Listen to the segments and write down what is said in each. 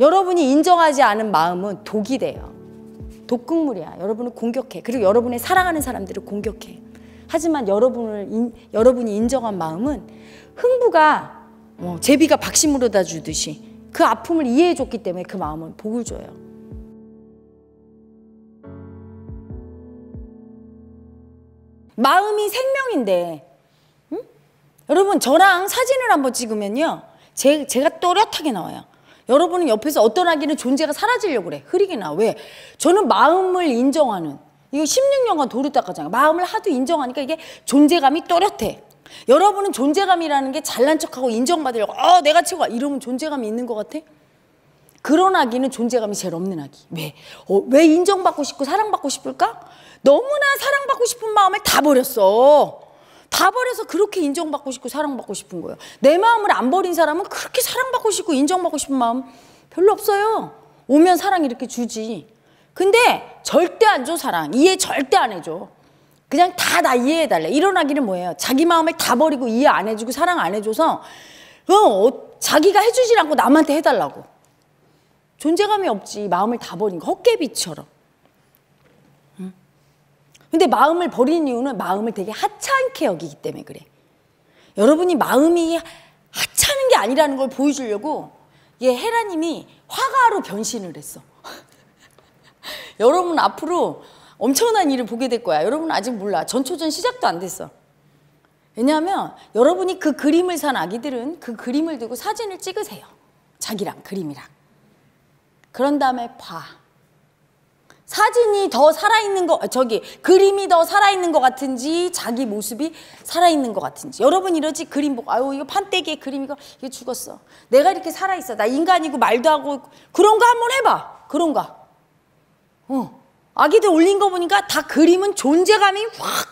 여러분이 인정하지 않은 마음은 독이 돼요. 독극물이야. 여러분을 공격해. 그리고 여러분의 사랑하는 사람들을 공격해. 하지만 여러분을 인, 여러분이 인정한 마음은 흥부가 어, 제비가 박심으로다 주듯이 그 아픔을 이해해 줬기 때문에 그 마음은 복을 줘요. 마음이 생명인데 응? 여러분 저랑 사진을 한번 찍으면요 제, 제가 또렷하게 나와요 여러분은 옆에서 어떤 아기는 존재가 사라지려고 그래. 흐리게나. 왜? 저는 마음을 인정하는. 이거 16년간 도루 닦았잖아요. 마음을 하도 인정하니까 이게 존재감이 또렷해. 여러분은 존재감이라는 게 잘난 척하고 인정받으려고 어 내가 최고야 이러면 존재감이 있는 것 같아? 그런 아기는 존재감이 제일 없는 아기. 왜? 어, 왜 인정받고 싶고 사랑받고 싶을까? 너무나 사랑받고 싶은 마음을 다 버렸어. 다 버려서 그렇게 인정받고 싶고 사랑받고 싶은 거예요. 내 마음을 안 버린 사람은 그렇게 사랑받고 싶고 인정받고 싶은 마음 별로 없어요. 오면 사랑 이렇게 주지. 근데 절대 안 줘 사랑. 이해 절대 안 해줘. 그냥 다 나 이해해달래. 일어나기는 뭐예요? 자기 마음을 다 버리고 이해 안 해주고 사랑 안 해줘서 어, 어 자기가 해주질 않고 남한테 해달라고. 존재감이 없지. 마음을 다 버린 거. 헛개비처럼. 근데 마음을 버리는 이유는 마음을 되게 하찮게 여기기 때문에 그래. 여러분이 마음이 하찮은 게 아니라는 걸 보여주려고 얘 헤라님이 화가로 변신을 했어. 여러분 앞으로 엄청난 일을 보게 될 거야. 여러분 아직 몰라. 전초전 시작도 안 됐어. 왜냐하면 여러분이 그 그림을 산 아기들은 그 그림을 두고 사진을 찍으세요. 자기랑 그림이랑. 그런 다음에 봐. 사진이 더 살아있는 거 저기 그림이 더 살아있는 것 같은지 자기 모습이 살아있는 것 같은지 여러분 이러지 그림 보고 아유 이거 판때기에 그림 이거 이거 죽었어 내가 이렇게 살아있어 나 인간이고 말도 하고 그런 거 한번 해봐 그런 거어 아기들 올린 거 보니까 다 그림은 존재감이 확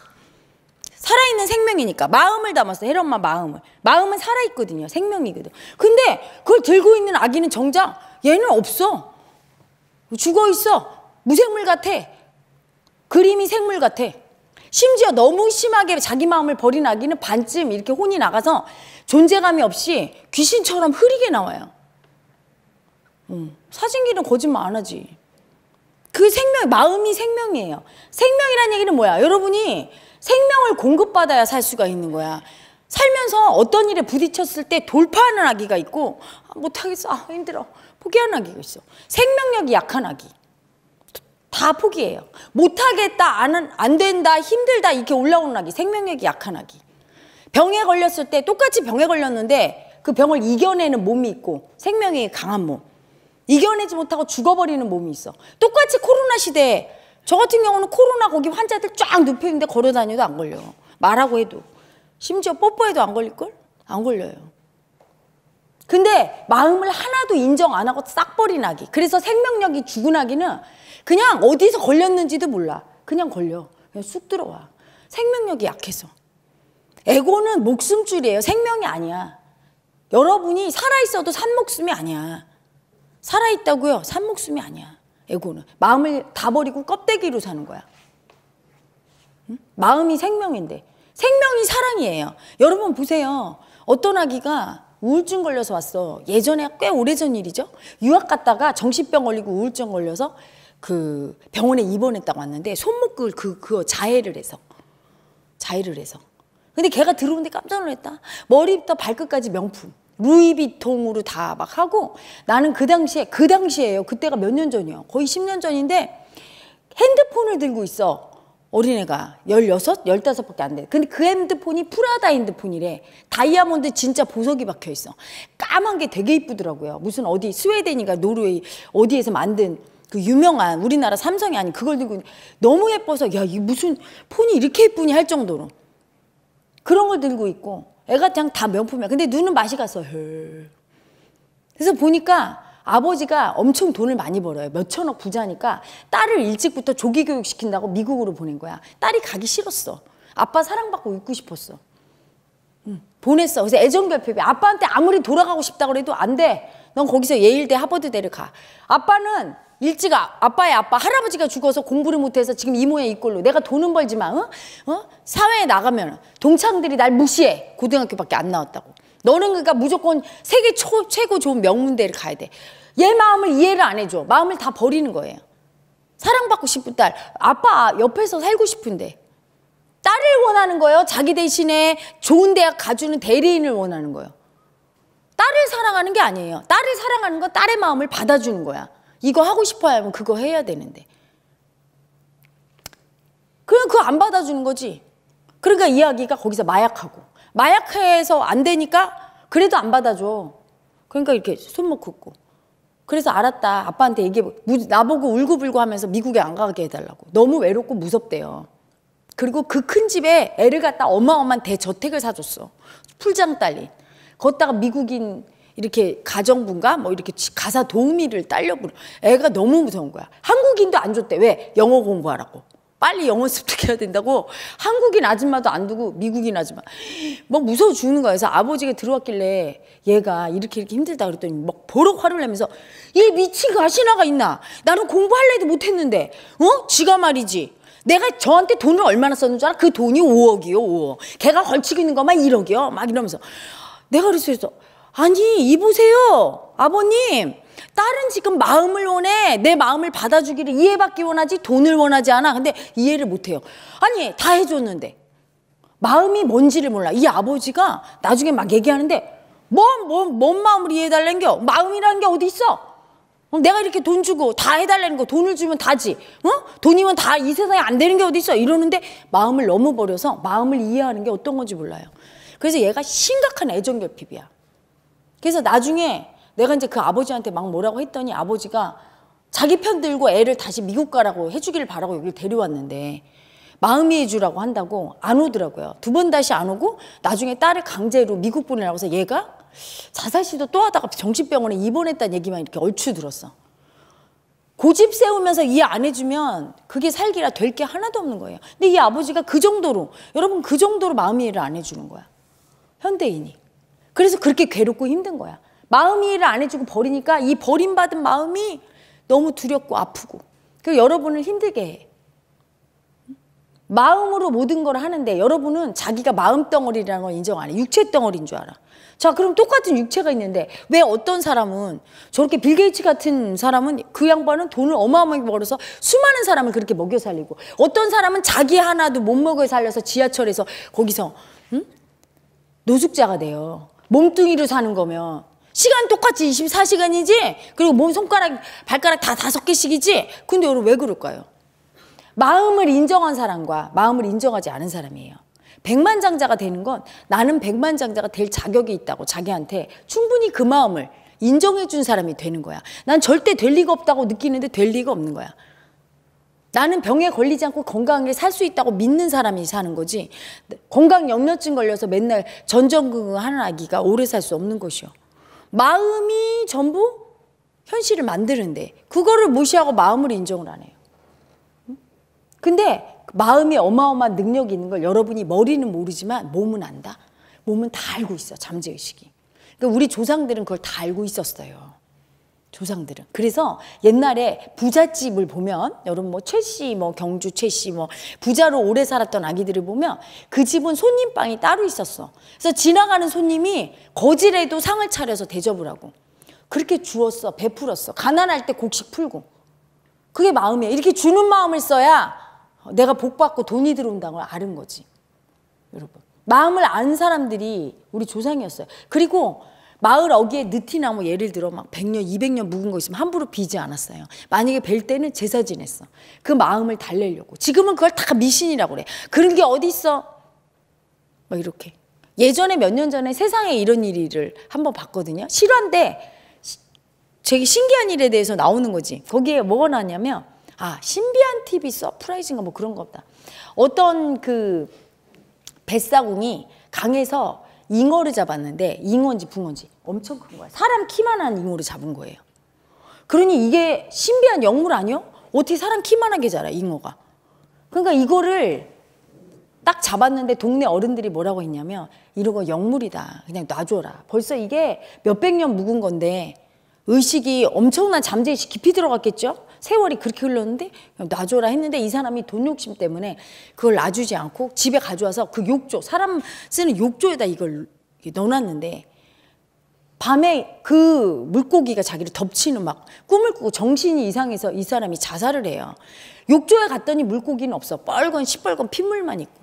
살아있는 생명이니까 마음을 담았어 혜리 엄마 마음을 마음은 살아있거든요 생명이거든 근데 그걸 들고 있는 아기는 정작 얘는 없어 죽어 있어 무생물 같아. 그림이 생물 같아. 심지어 너무 심하게 자기 마음을 버린 아기는 반쯤 이렇게 혼이 나가서 존재감이 없이 귀신처럼 흐리게 나와요. 음, 사진기는 거짓말 안 하지. 그 생명, 마음이 생명이에요. 생명이란 얘기는 뭐야? 여러분이 생명을 공급받아야 살 수가 있는 거야. 살면서 어떤 일에 부딪혔을 때 돌파하는 아기가 있고 아, 못하겠어, 아, 힘들어, 포기하는 아기가 있어. 생명력이 약한 아기. 다 포기해요. 못하겠다, 안, 안 된다, 힘들다, 이렇게 올라오는 아기, 생명력이 약한 아기. 병에 걸렸을 때 똑같이 병에 걸렸는데 그 병을 이겨내는 몸이 있고 생명이 강한 몸. 이겨내지 못하고 죽어버리는 몸이 있어. 똑같이 코로나 시대에 저 같은 경우는 코로나 거기 환자들 쫙 눕혀있는데 걸어다녀도 안 걸려요. 말하고 해도. 심지어 뽀뽀해도 안 걸릴걸? 안 걸려요. 근데 마음을 하나도 인정 안 하고 싹 버린 아기. 그래서 생명력이 죽은 아기는 그냥 어디서 걸렸는지도 몰라. 그냥 걸려. 그냥 쑥 들어와. 생명력이 약해서. 에고는 목숨줄이에요. 생명이 아니야. 여러분이 살아있어도 산목숨이 아니야. 살아있다고요? 산목숨이 아니야. 에고는. 마음을 다 버리고 껍데기로 사는 거야. 응? 마음이 생명인데. 생명이 사랑이에요. 여러분 보세요. 어떤 아기가 우울증 걸려서 왔어. 예전에 꽤 오래전 일이죠. 유학 갔다가 정신병 걸리고 우울증 걸려서 그 병원에 입원했다고 왔는데 손목을 그, 그거 자해를 해서. 자해를 해서. 근데 걔가 들어오는데 깜짝 놀랐다. 머리부터 발끝까지 명품. 루이비통으로 다 막 하고 나는 그 당시에, 그 당시에요. 그때가 몇 년 전이요. 거의 10년 전인데 핸드폰을 들고 있어. 어린애가 16, 15밖에 안 돼. 근데 그 핸드폰이 프라다 핸드폰이래. 다이아몬드 진짜 보석이 박혀 있어. 까만 게 되게 이쁘더라고요. 무슨 어디 스웨덴인가 노르웨이 어디에서 만든 그 유명한 우리나라 삼성이 아닌 그걸 들고 너무 예뻐서 야 이 무슨 폰이 이렇게 예쁘니 할 정도로 그런 걸 들고 있고 애가 그냥 다 명품이야 근데 눈은 맛이 가서 헐. 그래서 보니까 아버지가 엄청 돈을 많이 벌어요 몇천억 부자니까 딸을 일찍부터 조기 교육 시킨다고 미국으로 보낸 거야 딸이 가기 싫었어 아빠 사랑받고 있고 싶었어 응. 보냈어 그래서 애정결핍이 아빠한테 아무리 돌아가고 싶다고 해도 안 돼 넌 거기서 예일대 하버드대를 가 아빠는 일찌가 아빠의 아빠 할아버지가 죽어서 공부를 못해서 지금 이모의 이꼴로 내가 돈은 벌지만 어? 어? 사회에 나가면 동창들이 날 무시해 고등학교밖에 안 나왔다고 너는 그러니까 무조건 세계 초, 최고 좋은 명문대를 가야 돼 얘 마음을 이해를 안 해줘 마음을 다 버리는 거예요 사랑받고 싶은 딸 아빠 옆에서 살고 싶은데 딸을 원하는 거예요 자기 대신에 좋은 대학 가주는 대리인을 원하는 거예요 딸을 사랑하는 게 아니에요 딸을 사랑하는 건 딸의 마음을 받아주는 거야 이거 하고 싶어 하면 그거 해야 되는데. 그럼 그거 안 받아주는 거지. 그러니까 이야기가 거기서 마약하고. 마약해서 안 되니까 그래도 안 받아줘. 그러니까 이렇게 손목 긋고. 그래서 알았다. 아빠한테 얘기해. 나보고 울고불고 하면서 미국에 안 가게 해달라고. 너무 외롭고 무섭대요. 그리고 그 큰 집에 애를 갖다 어마어마한 대저택을 사줬어. 풀장 딸린. 걷다가 미국인 이렇게 가정부인가 뭐 이렇게 가사 도우미를 딸려 부르. 애가 너무 무서운 거야. 한국인도 안 줬대. 왜? 영어 공부하라고. 빨리 영어 습득해야 된다고 한국인 아줌마도 안 두고 미국인 아줌마 막 뭐 무서워 죽는 거야 그래서 아버지가 들어왔길래 얘가 이렇게 이렇게 힘들다 그랬더니 막보럭 화를 내면서 얘 미친 가시나가 그 있나 나는 공부할래도 못했는데 어 지가 말이지 내가 저한테 돈을 얼마나 썼는 줄 알아 그 돈이 5억이요 5억 걔가 걸치고 있는 것만 1억이요 막 이러면서 내가 그랬어 아니, 이보세요. 아버님. 딸은 지금 마음을 원해. 내 마음을 받아주기를 이해받기 원하지 돈을 원하지 않아. 근데 이해를 못해요. 아니, 다 해줬는데. 마음이 뭔지를 몰라. 이 아버지가 나중에 막 얘기하는데, 뭔, 뭔, 뭔 마음을 이해해달라는겨? 마음이라는 게 어디 있어? 어, 내가 이렇게 돈 주고 다 해달라는 거 돈을 주면 다지 어? 돈이면 다 이 세상에 안 되는 게 어디 있어 이러는데 마음을 너무 버려서 마음을 이해하는 게 어떤 건지 몰라요 그래서 얘가 심각한 애정 결핍이야 그래서 나중에 내가 이제 그 아버지한테 막 뭐라고 했더니 아버지가 자기 편 들고 애를 다시 미국 가라고 해주기를 바라고 여기 를 데려왔는데 마음이 해주라고 한다고 안 오더라고요. 두 번 다시 안 오고 나중에 딸을 강제로 미국 보내라고 해서 얘가 자살 시도 또 하다가 정신병원에 입원했다는 얘기만 이렇게 얼추 들었어. 고집 세우면서 이해 안 해주면 그게 살기라 될 게 하나도 없는 거예요. 근데 이 아버지가 그 정도로 여러분 그 정도로 마음이 해를 안 해주는 거야. 현대인이. 그래서 그렇게 괴롭고 힘든 거야. 마음이 일을 안 해주고 버리니까 이 버림받은 마음이 너무 두렵고 아프고 그 여러분을 힘들게 해. 마음으로 모든 걸 하는데 여러분은 자기가 마음 덩어리라는 걸 인정 안 해. 육체 덩어리인 줄 알아. 자, 그럼 똑같은 육체가 있는데 왜 어떤 사람은 저렇게 빌 게이츠 같은 사람은 그 양반은 돈을 어마어마하게 벌어서 수많은 사람을 그렇게 먹여 살리고 어떤 사람은 자기 하나도 못 먹여 살려서 지하철에서 거기서 응? 노숙자가 돼요. 몸뚱이로 사는 거면 시간 똑같이 24시간이지 그리고 몸 손가락 발가락 다 다섯 개씩이지 근데 여러분 왜 그럴까요? 마음을 인정한 사람과 마음을 인정하지 않은 사람이에요. 백만장자가 되는 건 나는 백만장자가 될 자격이 있다고 자기한테 충분히 그 마음을 인정해 준 사람이 되는 거야. 난 절대 될 리가 없다고 느끼는데 될 리가 없는 거야. 나는 병에 걸리지 않고 건강하게 살 수 있다고 믿는 사람이 사는 거지 건강 염려증 걸려서 맨날 전전긍긍하는 아기가 오래 살 수 없는 것이요 마음이 전부 현실을 만드는데 그거를 무시하고 마음을 인정을 안 해요 근데 마음이 어마어마한 능력이 있는 걸 여러분이 머리는 모르지만 몸은 안다 몸은 다 알고 있어 잠재의식이 그러니까 우리 조상들은 그걸 다 알고 있었어요 조상들은. 그래서 옛날에 부잣집을 보면 여러분 뭐 최씨 뭐 경주 최씨 뭐 부자로 오래 살았던 아기들을 보면 그 집은 손님방이 따로 있었어. 그래서 지나가는 손님이 거지래도 상을 차려서 대접을 하고 그렇게 주었어. 베풀었어. 가난할 때 곡식 풀고. 그게 마음이야. 이렇게 주는 마음을 써야 내가 복 받고 돈이 들어온다는 걸 아는 거지. 여러분. 마음을 안 사람들이 우리 조상이었어요. 그리고 마을 어귀에 느티나무 예를 들어 막 100년, 200년 묵은 거 있으면 함부로 비지 않았어요. 만약에 뵐 때는 제사 지냈어. 그 마음을 달래려고. 지금은 그걸 다 미신이라고 그래. 그런 게 어디 있어? 막 이렇게. 예전에 몇 년 전에 세상에 이런 일을 한 번 봤거든요. 실화인데 되게 신기한 일에 대해서 나오는 거지. 거기에 뭐가 나냐면 아 신비한 TV 서프라이즈인가 뭐 그런 거 없다. 어떤 그 뱃사공이 강에서 잉어를 잡았는데 잉어인지 붕어인지 엄청 큰 거야. 사람 키만한 잉어를 잡은 거예요. 그러니 이게 신비한 영물 아니요? 어떻게 사람 키만하게 자라 잉어가. 그러니까 이거를 딱 잡았는데 동네 어른들이 뭐라고 했냐면 이러고 영물이다. 그냥 놔줘라. 벌써 이게 몇백 년 묵은 건데 의식이 엄청난 잠재의식 깊이 들어갔겠죠? 세월이 그렇게 흘렀는데 놔줘라 했는데 이 사람이 돈 욕심 때문에 그걸 놔주지 않고 집에 가져와서 그 욕조 사람 쓰는 욕조에다 이걸 넣어놨는데 밤에 그 물고기가 자기를 덮치는 막 꿈을 꾸고 정신이 이상해서 이 사람이 자살을 해요. 욕조에 갔더니 물고기는 없어. 빨건 시뻘건 핏물만 있고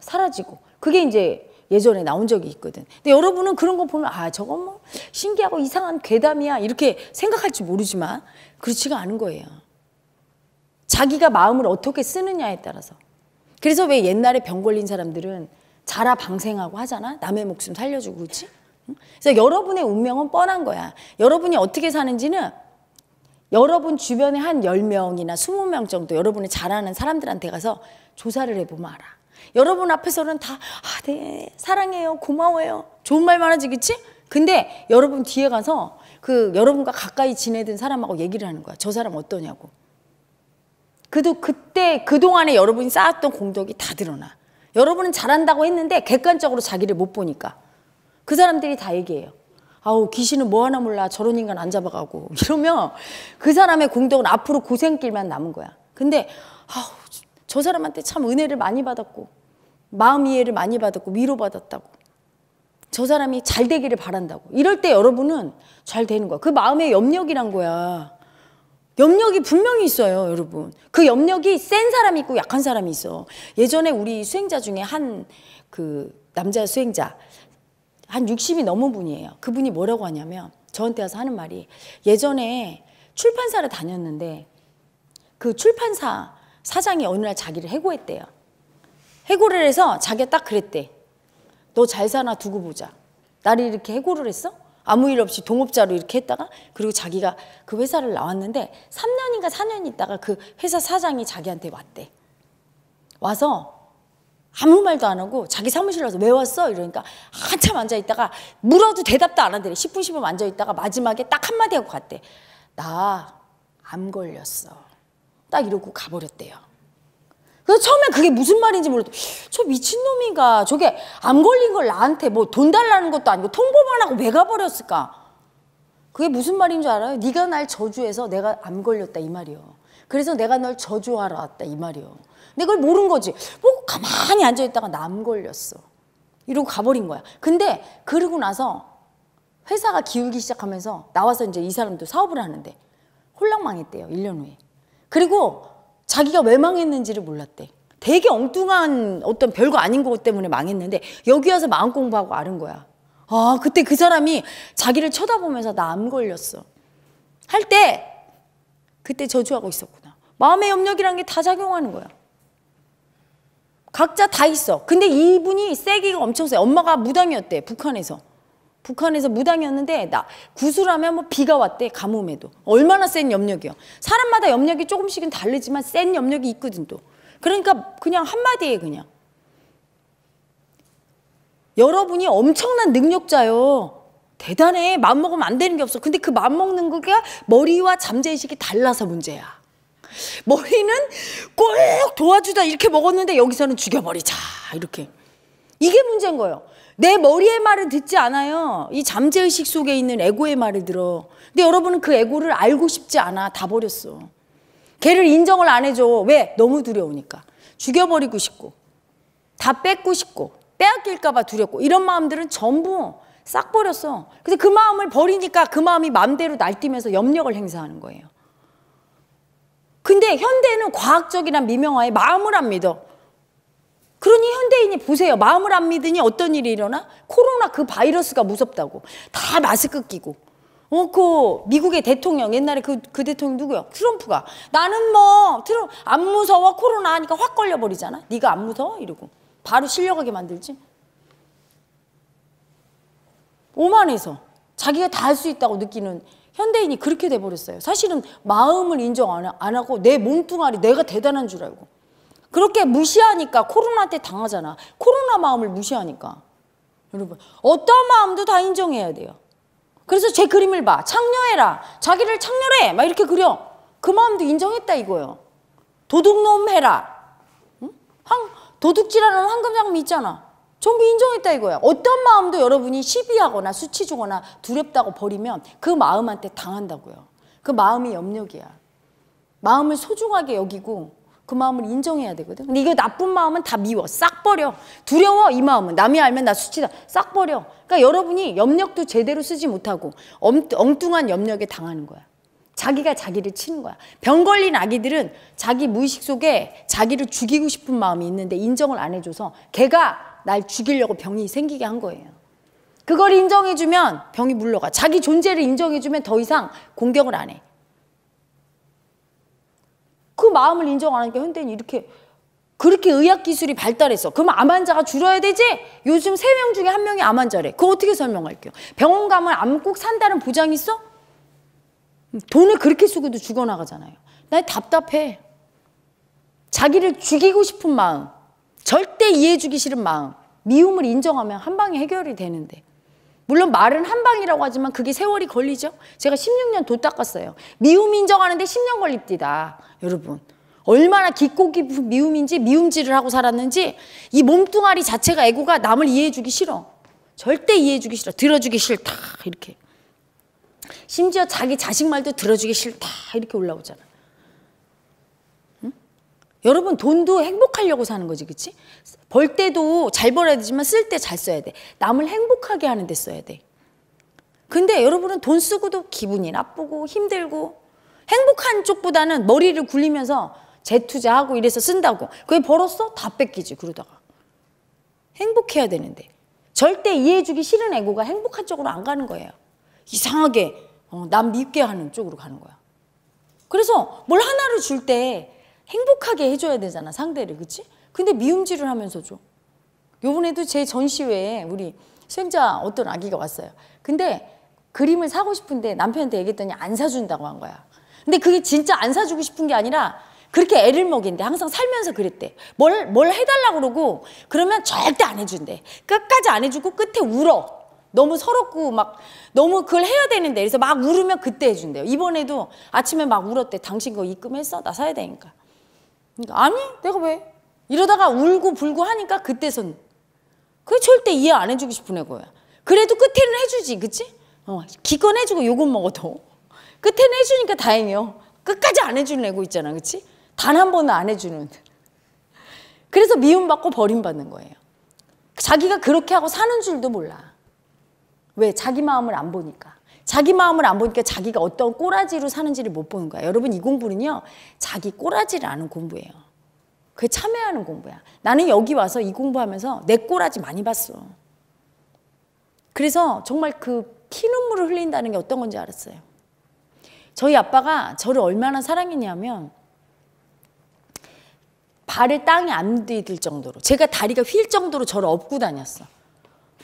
사라지고 그게 이제 예전에 나온 적이 있거든. 근데 여러분은 그런 거 보면 아 저건 뭐 신기하고 이상한 괴담이야 이렇게 생각할지 모르지만 그렇지가 않은 거예요. 자기가 마음을 어떻게 쓰느냐에 따라서. 그래서 왜 옛날에 병 걸린 사람들은 자라 방생하고 하잖아? 남의 목숨 살려주고 그렇지? 그래서 여러분의 운명은 뻔한 거야. 여러분이 어떻게 사는지는 여러분 주변에 한 10명이나 20명 정도 여러분이 잘하는 사람들한테 가서 조사를 해보면 알아. 여러분 앞에서는 다, 아, 네, 사랑해요, 고마워요. 좋은 말만 하지, 그치? 근데 여러분 뒤에 가서 그 여러분과 가까이 지내던 사람하고 얘기를 하는 거야. 저 사람 어떠냐고. 그도 그때 그동안에 여러분이 쌓았던 공덕이 다 드러나. 여러분은 잘한다고 했는데 객관적으로 자기를 못 보니까 그 사람들이 다 얘기해요. 아우 귀신은 뭐 하나 몰라 저런 인간 안 잡아가고 이러면 그 사람의 공덕은 앞으로 고생길만 남은 거야. 근데 아우 저 사람한테 참 은혜를 많이 받았고 마음 이해를 많이 받았고 위로 받았다고 저 사람이 잘 되기를 바란다고. 이럴 때 여러분은 잘 되는 거야. 그 마음의 염력이란 거야. 염력이 분명히 있어요, 여러분. 그 염력이 센 사람이 있고 약한 사람이 있어. 예전에 우리 수행자 중에 한 그 남자 수행자 한 60이 넘은 분이에요. 그분이 뭐라고 하냐면 저한테 와서 하는 말이 예전에 출판사를 다녔는데 그 출판사 사장이 어느 날 자기를 해고했대요. 해고를 해서 자기가 딱 그랬대. 너잘 사나 두고 보자. 나를 이렇게 해고를 했어? 아무 일 없이 동업자로 이렇게 했다가 그리고 자기가 그 회사를 나왔는데 3년인가 4년 있다가 그 회사 사장이 자기한테 왔대. 와서 아무 말도 안 하고 자기 사무실 와서 왜 왔어? 이러니까 한참 앉아있다가 물어도 대답도 안한대 10분 10분 앉아있다가 마지막에 딱 한마디 하고 갔대. 나 암 걸렸어. 딱 이러고 가버렸대요. 그래서 처음에 그게 무슨 말인지 몰랐어저 미친놈인가. 저게 암 걸린 걸 나한테 뭐 돈 달라는 것도 아니고 통보만 하고 왜 가버렸을까. 그게 무슨 말인 줄 알아요? 네가 날 저주해서 내가 암 걸렸다 이 말이요. 그래서 내가 널 저주하러 왔다 이 말이요. 근데 그걸 모른 거지. 뭐 가만히 앉아있다가 남 걸렸어. 이러고 가버린 거야. 근데 그러고 나서 회사가 기울기 시작하면서 나와서 이제 이 사람도 사업을 하는데 홀랑 망했대요. 1년 후에. 그리고 자기가 왜 망했는지를 몰랐대. 되게 엉뚱한 어떤 별거 아닌 것 때문에 망했는데 여기 와서 마음 공부하고 아는 거야. 아 그때 그 사람이 자기를 쳐다보면서 나암 걸렸어. 할 때 그때 저주하고 있었구나. 마음의 염력이란 게 다 작용하는 거야. 각자 다 있어. 근데 이분이 세기가 엄청 세. 엄마가 무당이었대 북한에서. 북한에서 무당이었는데 나 구슬하면 뭐 비가 왔대 가뭄에도 얼마나 센 염력이요 사람마다 염력이 조금씩은 다르지만 센 염력이 있거든 또 그러니까 그냥 한마디에 그냥 여러분이 엄청난 능력자요 대단해 마음먹으면 안 되는 게 없어 근데 그 마음먹는 그게 머리와 잠재의식이 달라서 문제야 머리는 꼭 도와주다 이렇게 먹었는데 여기서는 죽여버리자 이렇게 이게 문제인 거예요 내 머리의 말을 듣지 않아요. 이 잠재의식 속에 있는 에고의 말을 들어. 근데 여러분은 그 에고를 알고 싶지 않아. 다 버렸어. 걔를 인정을 안 해줘. 왜? 너무 두려우니까. 죽여버리고 싶고, 다 뺏고 싶고, 빼앗길까봐 두렵고, 이런 마음들은 전부 싹 버렸어. 근데 그 마음을 버리니까 그 마음이 마음대로 날뛰면서 염력을 행사하는 거예요. 근데 현대는 과학적이란 미명하에 마음을 안 믿어. 그러니 현대인이 보세요. 마음을 안 믿으니 어떤 일이 일어나? 코로나 그 바이러스가 무섭다고. 다 마스크 끼고. 어, 그 미국의 대통령 옛날에 그, 그 대통령 누구야? 트럼프가 나는 뭐 트럼 안 무서워 코로나 하니까 확 걸려 버리잖아. 네가 안 무서워 이러고 바로 실려가게 만들지. 오만해서 자기가 다 할 수 있다고 느끼는 현대인이 그렇게 돼 버렸어요. 사실은 마음을 인정 안, 안 하고 내 몸뚱아리 내가 대단한 줄 알고 그렇게 무시하니까 코로나때 당하잖아. 코로나 마음을 무시하니까. 여러분, 어떤 마음도 다 인정해야 돼요. 그래서 제 그림을 봐. 창녀해라. 자기를 창녀해. 막 이렇게 그려. 그 마음도 인정했다 이거예요. 도둑놈 해라. 응? 황, 도둑질하는 황금장미 있잖아. 전부 인정했다 이거야. 어떤 마음도 여러분이 시비하거나 수치 주거나 두렵다고 버리면 그 마음한테 당한다고요. 그 마음이 염력이야. 마음을 소중하게 여기고 그 마음을 인정해야 되거든. 근데 이거 나쁜 마음은 다 미워. 싹 버려. 두려워, 이 마음은. 남이 알면 나 수치다. 싹 버려. 그러니까 여러분이 염력도 제대로 쓰지 못하고 엉뚱한 염력에 당하는 거야. 자기가 자기를 치는 거야. 병 걸린 아기들은 자기 무의식 속에 자기를 죽이고 싶은 마음이 있는데 인정을 안 해줘서 걔가 날 죽이려고 병이 생기게 한 거예요. 그걸 인정해주면 병이 물러가. 자기 존재를 인정해주면 더 이상 공격을 안 해. 그 마음을 인정 하니까 현대인이 이렇게 그렇게 의학 기술이 발달했어. 그러암 환자가 줄어야 되지? 요즘 세 명 중에 한 명이 암 환자래. 그거 어떻게 설명할게요? 병원 가면 암 꼭 산다는 보장 있어? 돈을 그렇게 쓰고도 죽어나가잖아요. 나 답답해. 자기를 죽이고 싶은 마음, 절대 이해해주기 싫은 마음, 미움을 인정하면 한 방에 해결이 되는데. 물론 말은 한 방이라고 하지만 그게 세월이 걸리죠. 제가 16년 도 닦았어요. 미움 인정하는데 10년 걸립디다. 여러분. 얼마나 깊고 깊은 미움인지 미움질을 하고 살았는지 이 몸뚱아리 자체가 애고가 남을 이해해주기 싫어. 절대 이해해주기 싫어. 들어주기 싫다. 이렇게. 심지어 자기 자식 말도 들어주기 싫다. 이렇게 올라오잖아. 여러분 돈도 행복하려고 사는 거지, 그치? 벌 때도 잘 벌어야 되지만 쓸 때 잘 써야 돼. 남을 행복하게 하는 데 써야 돼. 근데 여러분은 돈 쓰고도 기분이 나쁘고 힘들고 행복한 쪽보다는 머리를 굴리면서 재투자하고 이래서 쓴다고. 그게 벌었어? 다 뺏기지 그러다가. 행복해야 되는데. 절대 이해해주기 싫은 애고가 행복한 쪽으로 안 가는 거예요. 이상하게 어, 남 믿게 하는 쪽으로 가는 거야. 그래서 뭘 하나를 줄 때 행복하게 해줘야 되잖아 상대를 그치? 근데 미음질을 하면서 줘. 요번에도 제 전시회에 우리 수행자 어떤 아기가 왔어요. 근데 그림을 사고 싶은데 남편한테 얘기했더니 안 사준다고 한 거야. 근데 그게 진짜 안 사주고 싶은 게 아니라 그렇게 애를 먹인데 항상 살면서 그랬대. 뭘, 뭘 해달라고 그러고 그러면 절대 안 해준대. 끝까지 안 해주고 끝에 울어. 너무 서럽고 막 너무 그걸 해야 되는데 그래서 막 울으면 그때 해준대요. 이번에도 아침에 막 울었대. 당신 거 입금했어? 나 사야 되니까. 그러니까 아니 내가 왜? 이러다가 울고 불고 하니까 그때선 그게 절대 이해 안 해주고 싶은 애고야. 그래도 끝에는 해주지, 그치? 어, 기껏 해주고 욕은 먹어도 끝에는 해주니까 다행이요. 끝까지 안 해주는 애고 있잖아, 그치? 단 한 번도 안 해주는. 그래서 미움받고 버림받는 거예요. 자기가 그렇게 하고 사는 줄도 몰라. 왜? 자기 마음을 안 보니까. 자기 마음을 안 보니까 자기가 어떤 꼬라지로 사는지를 못 보는 거야. 여러분 이 공부는요. 자기 꼬라지를 아는 공부예요. 그게 참회하는 공부야. 나는 여기 와서 이 공부하면서 내 꼬라지 많이 봤어. 그래서 정말 그 피눈물을 흘린다는 게 어떤 건지 알았어요. 저희 아빠가 저를 얼마나 사랑했냐면 발을 땅에 안 디딜 정도로 제가 다리가 휠 정도로 저를 업고 다녔어.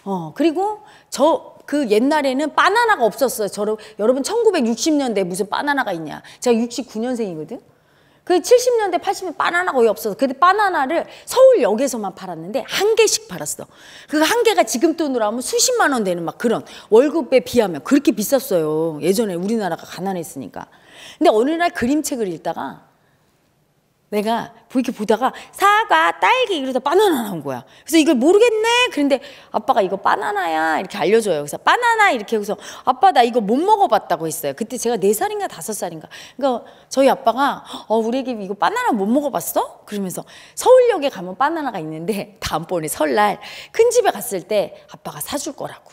어 그리고 저 그 옛날에는 바나나가 없었어요. 저를 여러분 1960년대 무슨 바나나가 있냐? 제가 69년생이거든. 그 70년대 80년 바나나 거의 없어서 그때 바나나를 서울역에서만 팔았는데 한 개씩 팔았어. 그 한 개가 지금 돈으로 하면 수십만 원 되는 막 그런 월급에 비하면 그렇게 비쌌어요. 예전에 우리나라가 가난했으니까. 근데 어느 날 그림책을 읽다가 내가 이렇게 보다가 사과, 딸기 이러다 바나나 나온 거야. 그래서 이걸 모르겠네. 그런데 아빠가 이거 바나나야 이렇게 알려줘요. 그래서 바나나 이렇게 해서 아빠 나 이거 못 먹어봤다고 했어요. 그때 제가 네 살인가 다섯 살인가. 그러니까 저희 아빠가 어 우리 애기 이거 바나나 못 먹어봤어? 그러면서 서울역에 가면 바나나가 있는데 다음번에 설날 큰 집에 갔을 때 아빠가 사줄 거라고.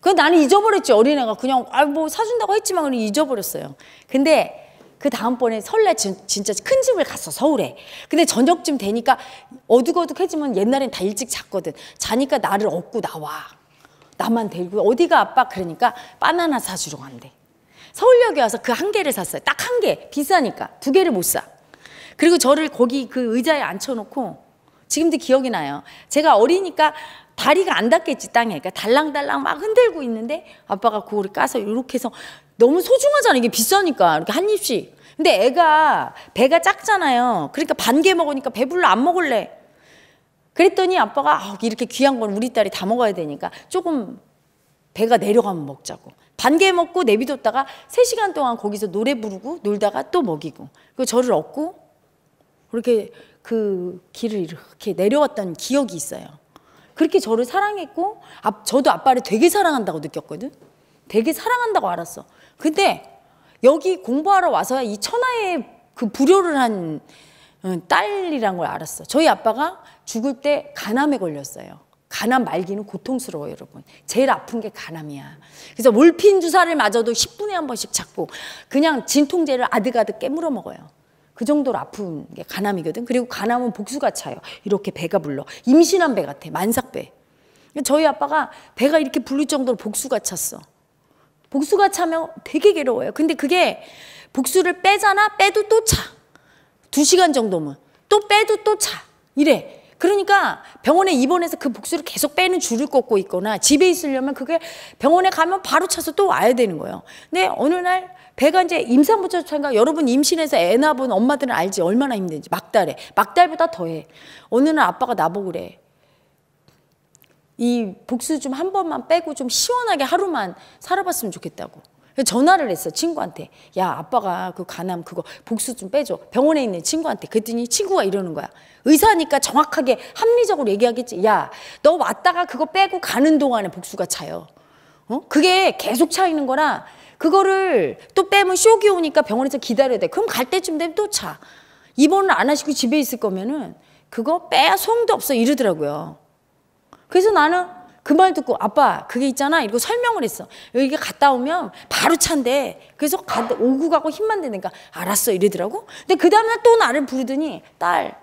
그 나는 잊어버렸지 어린애가 그냥 아 뭐 사준다고 했지만 그냥 잊어버렸어요. 근데 그 다음번에 설날 진, 진짜 큰 집을 갔어 서울에 근데 저녁쯤 되니까 어둑어둑해지면 옛날엔 다 일찍 잤거든 자니까 나를 업고 나와 나만 데리고 어디가 아빠 그러니까 바나나 사주러 간대 서울역에 와서 그 한 개를 샀어요 딱 한 개 비싸니까 두 개를 못사 그리고 저를 거기 그 의자에 앉혀놓고 지금도 기억이 나요 제가 어리니까 다리가 안 닿겠지 땅에 그러니까 달랑달랑 막 흔들고 있는데 아빠가 그거를 까서 이렇게 해서 너무 소중하잖아 이게 비싸니까 이렇게 한 입씩 근데 애가 배가 작잖아요. 그러니까 반 개 먹으니까 배불러 안 먹을래. 그랬더니 아빠가 아, 이렇게 귀한 건 우리 딸이 다 먹어야 되니까 조금 배가 내려가면 먹자고. 반 개 먹고 내비뒀다가 세시간 동안 거기서 노래 부르고 놀다가 또 먹이고. 그 저를 얻고 그렇게 그 길을 이렇게 내려왔던 기억이 있어요. 그렇게 저를 사랑했고 아, 저도 아빠를 되게 사랑한다고 느꼈거든. 되게 사랑한다고 알았어. 근데 여기 공부하러 와서야 이 천하의 그 불효를 한 어, 딸이란 걸 알았어. 저희 아빠가 죽을 때 간암에 걸렸어요. 간암 말기는 고통스러워요, 여러분. 제일 아픈 게 간암이야. 그래서 몰핀 주사를 맞아도 10분에 한 번씩 잡고 그냥 진통제를 아득아득 깨물어 먹어요. 그 정도로 아픈 게 간암이거든. 그리고 간암은 복수가 차요. 이렇게 배가 불러. 임신한 배 같아. 만삭배. 저희 아빠가 배가 이렇게 불릴 정도로 복수가 찼어. 복수가 차면 되게 괴로워요. 근데 그게 복수를 빼잖아? 빼도 또 차. 두 시간 정도면. 또 빼도 또 차. 이래. 그러니까 병원에 입원해서 그 복수를 계속 빼는 줄을 꺾고 있거나 집에 있으려면 그게 병원에 가면 바로 차서 또 와야 되는 거예요. 근데 어느 날 배가 이제 임산부처럼 차니 여러분 임신해서 애낳은 엄마들은 알지 얼마나 힘든지 막달에 막달보다 더해. 어느 날 아빠가 나보고 그래. 이 복수 좀 한 번만 빼고 좀 시원하게 하루만 살아봤으면 좋겠다고. 전화를 했어 친구한테 야 아빠가 그 간암 그거 복수 좀 빼줘 병원에 있는 친구한테 그랬더니 친구가 이러는 거야 의사니까 정확하게 합리적으로 얘기하겠지 야 너 왔다가 그거 빼고 가는 동안에 복수가 차요 어 그게 계속 차있는 거라 그거를 또 빼면 쇼기 오니까 병원에서 기다려야 돼 그럼 갈 때쯤 되면 또 차 입원을 안 하시고 집에 있을 거면은 그거 빼야 소용도 없어 이러더라고요 그래서 나는 그 말 듣고 아빠 그게 있잖아 이러고 설명을 했어. 여기 갔다 오면 바로 찬데 그래서 가, 오고 가고 힘만 되니까 알았어 이러더라고. 근데 그 다음날 또 나를 부르더니 딸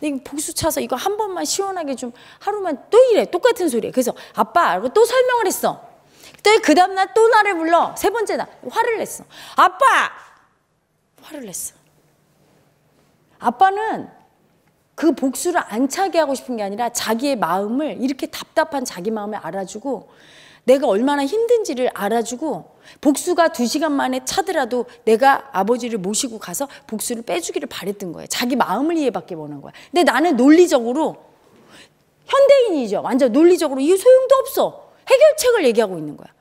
네 복수 차서 이거 한 번만 시원하게 좀 하루만 또 이래 똑같은 소리야. 그래서 아빠 알고 또 설명을 했어. 그 다음날 또 나를 불러 세 번째 날 화를 냈어. 아빠 화를 냈어. 아빠는 그 복수를 안 차게 하고 싶은 게 아니라 자기의 마음을 이렇게 답답한 자기 마음을 알아주고 내가 얼마나 힘든지를 알아주고 복수가 두 시간 만에 차더라도 내가 아버지를 모시고 가서 복수를 빼주기를 바랬던 거예요. 자기 마음을 이해받게 보는 거야. 근데 나는 논리적으로 현대인이죠. 완전 논리적으로 이 소용도 없어. 해결책을 얘기하고 있는 거야.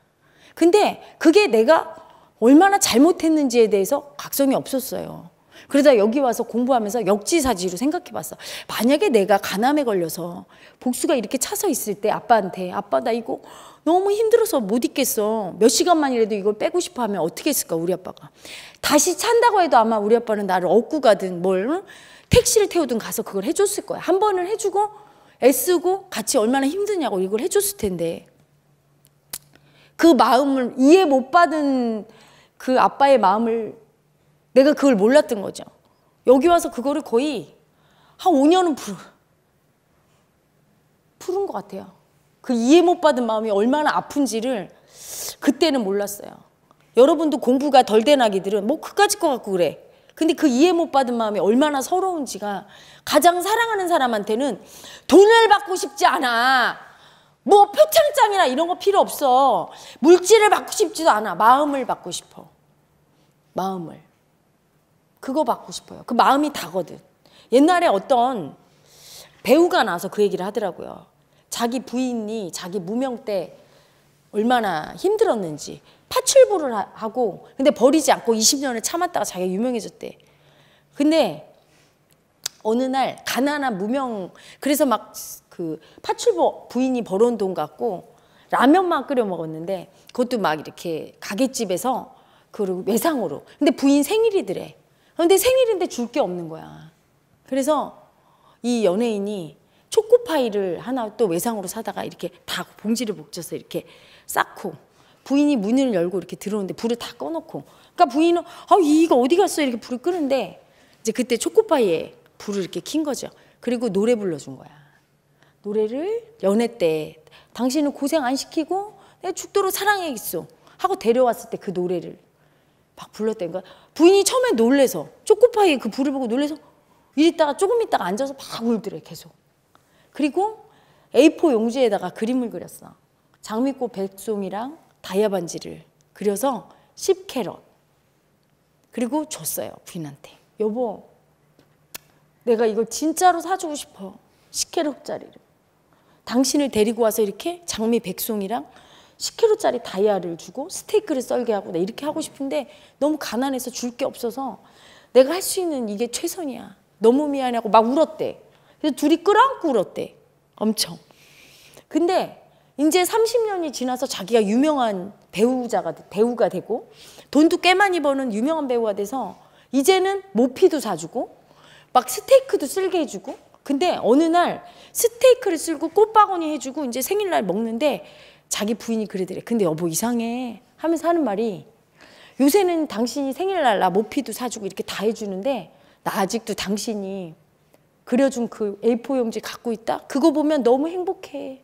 근데 그게 내가 얼마나 잘못했는지에 대해서 각성이 없었어요. 그러다 여기 와서 공부하면서 역지사지로 생각해봤어. 만약에 내가 가암에 걸려서 복수가 이렇게 차서 있을 때 아빠한테 아빠 나 이거 너무 힘들어서 못 있겠어. 몇 시간만이라도 이걸 빼고 싶어 하면 어떻게 했을까 우리 아빠가. 다시 찬다고 해도 아마 우리 아빠는 나를 업고 가든 뭘 택시를 태우든 가서 그걸 해줬을 거야. 한 번을 해주고 애쓰고 같이 얼마나 힘드냐고 이걸 해줬을 텐데 그 마음을 이해 못 받은 그 아빠의 마음을 내가 그걸 몰랐던 거죠. 여기 와서 그거를 거의 한 5년은 푸른, 푸른 것 같아요. 그 이해 못 받은 마음이 얼마나 아픈지를 그때는 몰랐어요. 여러분도 공부가 덜 된 아기들은 뭐 그까짓 것 같고 그래. 근데 그 이해 못 받은 마음이 얼마나 서러운지가 가장 사랑하는 사람한테는 돈을 받고 싶지 않아. 뭐 표창장이나 이런 거 필요 없어. 물질을 받고 싶지도 않아. 마음을 받고 싶어. 마음을. 그거 받고 싶어요. 그 마음이 다거든. 옛날에 어떤 배우가 나와서 그 얘기를 하더라고요. 자기 부인이 자기 무명 때 얼마나 힘들었는지 파출부를 하고 근데 버리지 않고 20년을 참았다가 자기가 유명해졌대. 근데 어느 날 가난한 무명 그래서 막 그 파출부 부인이 벌어온 돈 갖고 라면만 끓여 먹었는데 그것도 막 이렇게 가게집에서 그리고 외상으로 근데 부인 생일이더래 그런데 아, 생일인데 줄 게 없는 거야. 그래서 이 연예인이 초코파이를 하나 또 외상으로 사다가 이렇게 다 봉지를 묶쳐서 이렇게 쌓고 부인이 문을 열고 이렇게 들어오는데 불을 다 꺼놓고 그러니까 부인은 아 이거 어디 갔어 이렇게 불을 끄는데 이제 그때 초코파이에 불을 이렇게 킨 거죠. 그리고 노래 불러준 거야. 노래를 연애 때 당신은 고생 안 시키고 내 죽도록 사랑해 있어 하고 데려왔을 때 그 노래를 막 불렀다니까 부인이 처음에 놀래서 초코파이 그 불을 보고 놀래서 이랬다가 조금 있다가 앉아서 막 울더래 계속 그리고 A4 용지에다가 그림을 그렸어 장미꽃 백송이랑 다이아 반지를 그려서 10캐럿 그리고 줬어요 부인한테 여보 내가 이걸 진짜로 사주고 싶어 10캐럿짜리를 당신을 데리고 와서 이렇게 장미 백송이랑 10kg짜리 다이아를 주고 스테이크를 썰게 하고 나 이렇게 하고 싶은데 너무 가난해서 줄 게 없어서 내가 할 수 있는 이게 최선이야. 너무 미안해하고 막 울었대. 그래서 둘이 끌어안고 울었대. 엄청. 근데 이제 30년이 지나서 자기가 유명한 배우자가 배우가 되고 돈도 꽤 많이 버는 유명한 배우가 돼서 이제는 모피도 사주고 막 스테이크도 쓸게 해주고 근데 어느 날 스테이크를 쓸고 꽃바구니 해주고 이제 생일날 먹는데 자기 부인이 그래더래 근데 여보 이상해 하면서 하는 말이 요새는 당신이 생일날 나 모피도 사주고 이렇게 다 해주는데 나 아직도 당신이 그려준 그 A4 용지 갖고 있다? 그거 보면 너무 행복해.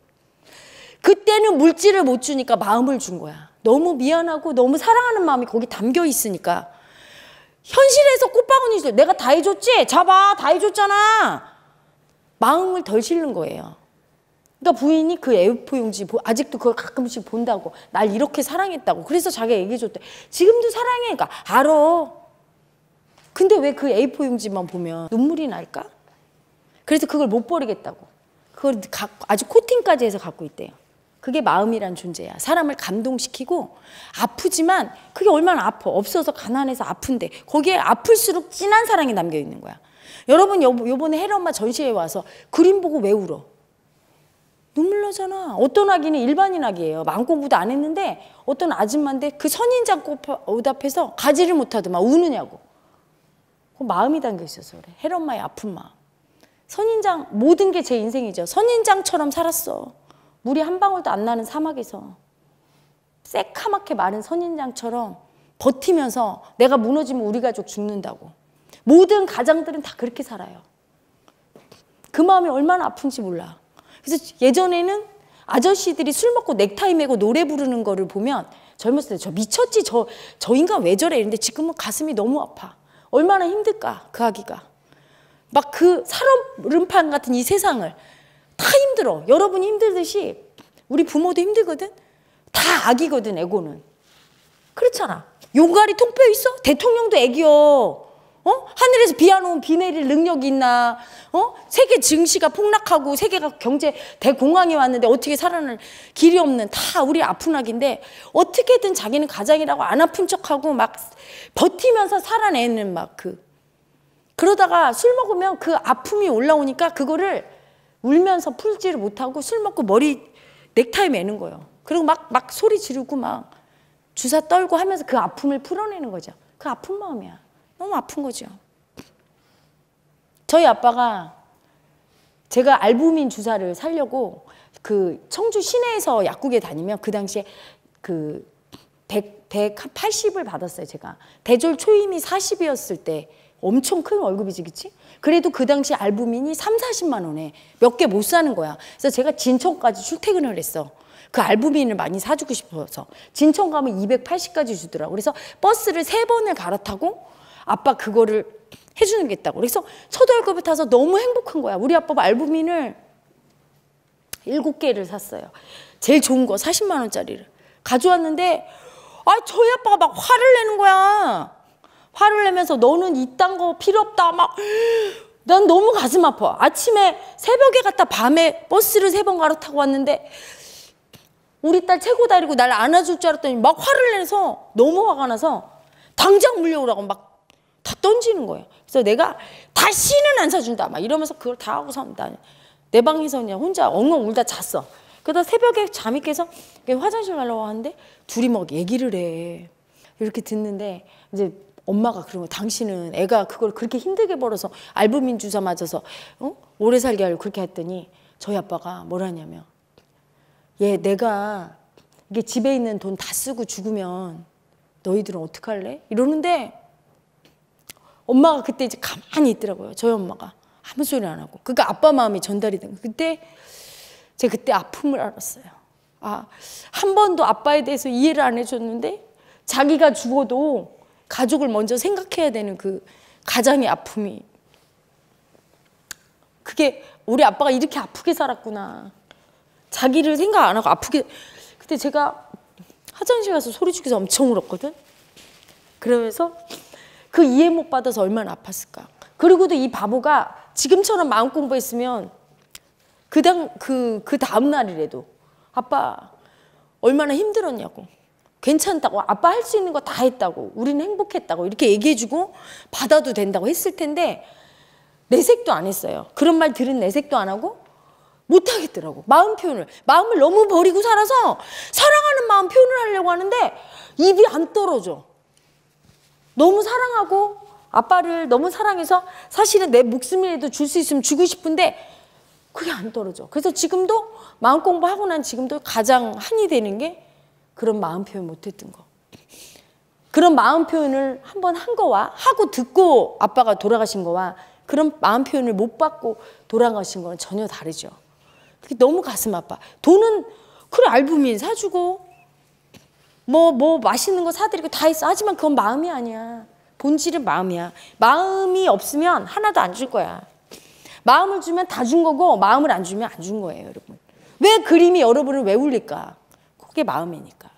그때는 물질을 못 주니까 마음을 준 거야. 너무 미안하고 너무 사랑하는 마음이 거기 담겨 있으니까. 현실에서 꽃방울이 있어. 내가 다 해줬지? 잡아. 다 해줬잖아. 마음을 덜 실는 거예요. 그러니까 부인이 그 A4 용지 아직도 그걸 가끔씩 본다고 날 이렇게 사랑했다고 그래서 자기가 얘기해줬대 지금도 사랑해 그러니까 알아 근데 왜 그 A4 용지만 보면 눈물이 날까? 그래서 그걸 못 버리겠다고 그걸 갖 아주 코팅까지 해서 갖고 있대요 그게 마음이란 존재야 사람을 감동시키고 아프지만 그게 얼마나 아파 없어서 가난해서 아픈데 거기에 아플수록 진한 사랑이 남겨있는 거야 여러분 요, 번에 헤라 엄마 전시회 와서 그림 보고 왜 울어 눈물 나잖아. 어떤 아기는 일반인 아기예요. 마음 공부도 안 했는데 어떤 아줌마인데 그 선인장 오답해서 가지를 못하더만 우느냐고. 그 마음이 담겨 있어서 그래. 헬엄마의 아픈 마음. 선인장 모든 게 제 인생이죠. 선인장처럼 살았어. 물이 한 방울도 안 나는 사막에서 새카맣게 마른 선인장처럼 버티면서 내가 무너지면 우리 가족 죽는다고. 모든 가장들은 다 그렇게 살아요. 그 마음이 얼마나 아픈지 몰라. 그래서 예전에는 아저씨들이 술 먹고 넥타이 메고 노래 부르는 거를 보면 젊었을 때 저 미쳤지 저, 저 인간 왜 저래 이랬는데 지금은 가슴이 너무 아파 얼마나 힘들까 그 아기가 막그 살얼음판 같은 이 세상을 다 힘들어 여러분이 힘들듯이 우리 부모도 힘들거든 다 아기거든 에고는 그렇잖아 용가리 통뼈 있어? 대통령도 애기여 어? 하늘에서 비 안 오면 비 내릴 능력이 있나? 어? 세계 증시가 폭락하고 세계가 경제 대공황이 왔는데 어떻게 살아날 길이 없는 다 우리 아픈 악인데 어떻게든 자기는 가장이라고 안 아픈 척하고 막 버티면서 살아내는 막 그. 그러다가 술 먹으면 그 아픔이 올라오니까 그거를 울면서 풀지를 못하고 술 먹고 머리 넥타이 매는 거예요. 그리고 막, 막 소리 지르고 막 주사 떨고 하면서 그 아픔을 풀어내는 거죠. 그 아픈 마음이야. 너무 아픈 거죠. 저희 아빠가 제가 알부민 주사를 살려고 그 청주 시내에서 약국에 다니면 그 당시에 그 100, 180을 받았어요, 제가. 대졸 초임이 40이었을 때 엄청 큰 월급이지, 그치? 그래도 그 당시 알부민이 3, 40만 원에 몇 개 못 사는 거야. 그래서 제가 진천까지 출퇴근을 했어. 그 알부민을 많이 사주고 싶어서. 진천 가면 280까지 주더라고. 그래서 버스를 세 번을 갈아타고 아빠 그거를 해주는 게 있다고. 그래서 초등학급에 타서 너무 행복한 거야. 우리 아빠가 알부민을 일곱 개를 샀어요. 제일 좋은 거 40만 원짜리를 가져왔는데 아 저희 아빠가 막 화를 내는 거야. 화를 내면서 너는 이딴 거 필요 없다 막. 난 너무 가슴 아파. 아침에 새벽에 갔다 밤에 버스를 세번 갈아타고 왔는데 우리 딸 최고 다리고 날 안아줄 줄 알았더니 막 화를 내서 너무 화가 나서 당장 물려오라고 막다 던지는 거예요. 그래서 내가 다시는 안 사준다 막 이러면서 그걸 다 하고 삽니다내 방에서 그냥 혼자 엉엉 울다 잤어. 그러다 새벽에 잠이 깨서 화장실 가려고 하는데 둘이 막 얘기를 해. 이렇게 듣는데 이제 엄마가 그러거 당신은 애가 그걸 그렇게 힘들게 벌어서 알부민 주사 맞아서 어? 오래 살게 하려고 그렇게 했더니 저희 아빠가 뭐라냐면 얘 내가 이게 집에 있는 돈 다 쓰고 죽으면 너희들은 어떡할래? 이러는데 엄마가 그때 이제 가만히 있더라고요. 저희 엄마가 아무 소리 안 하고. 그러니까 아빠 마음이 전달이 된 거예요. 그때 제가 그때 아픔을 알았어요. 아, 한 번도 아빠에 대해서 이해를 안 해줬는데 자기가 죽어도 가족을 먼저 생각해야 되는 그 가장의 아픔이 그게 우리 아빠가 이렇게 아프게 살았구나. 자기를 생각 안 하고 아프게 그때 제가 화장실 가서 소리 죽여서 엄청 울었거든. 그러면서 그 이해 못 받아서 얼마나 아팠을까. 그리고도 이 바보가 지금처럼 마음 공부했으면 그당 그, 그 다음 날이라도 아빠 얼마나 힘들었냐고 괜찮다고 아빠 할 수 있는 거 다 했다고 우리는 행복했다고 이렇게 얘기해주고 받아도 된다고 했을 텐데 내색도 안 했어요 그런 말 들은 내색도 안 하고 못 하겠더라고 마음 표현을 마음을 너무 버리고 살아서 사랑하는 마음 표현을 하려고 하는데 입이 안 떨어져 너무 사랑하고 아빠를 너무 사랑해서 사실은 내 목숨이라도 줄 수 있으면 주고 싶은데 그게 안 떨어져. 그래서 지금도 마음 공부하고 난 지금도 가장 한이 되는 게 그런 마음 표현 못했던 거. 그런 마음 표현을 한 번 한 거와 하고 듣고 아빠가 돌아가신 거와 그런 마음 표현을 못 받고 돌아가신 거는 전혀 다르죠. 그게 너무 가슴 아파. 돈은 그래 알부민 사주고 뭐, 뭐 맛있는 거 사드리고 다 있어. 하지만 그건 마음이 아니야. 본질은 마음이야. 마음이 없으면 하나도 안 줄 거야. 마음을 주면 다 준 거고 마음을 안 주면 안 준 거예요, 여러분. 왜 그림이 여러분을 왜 울릴까? 그게 마음이니까.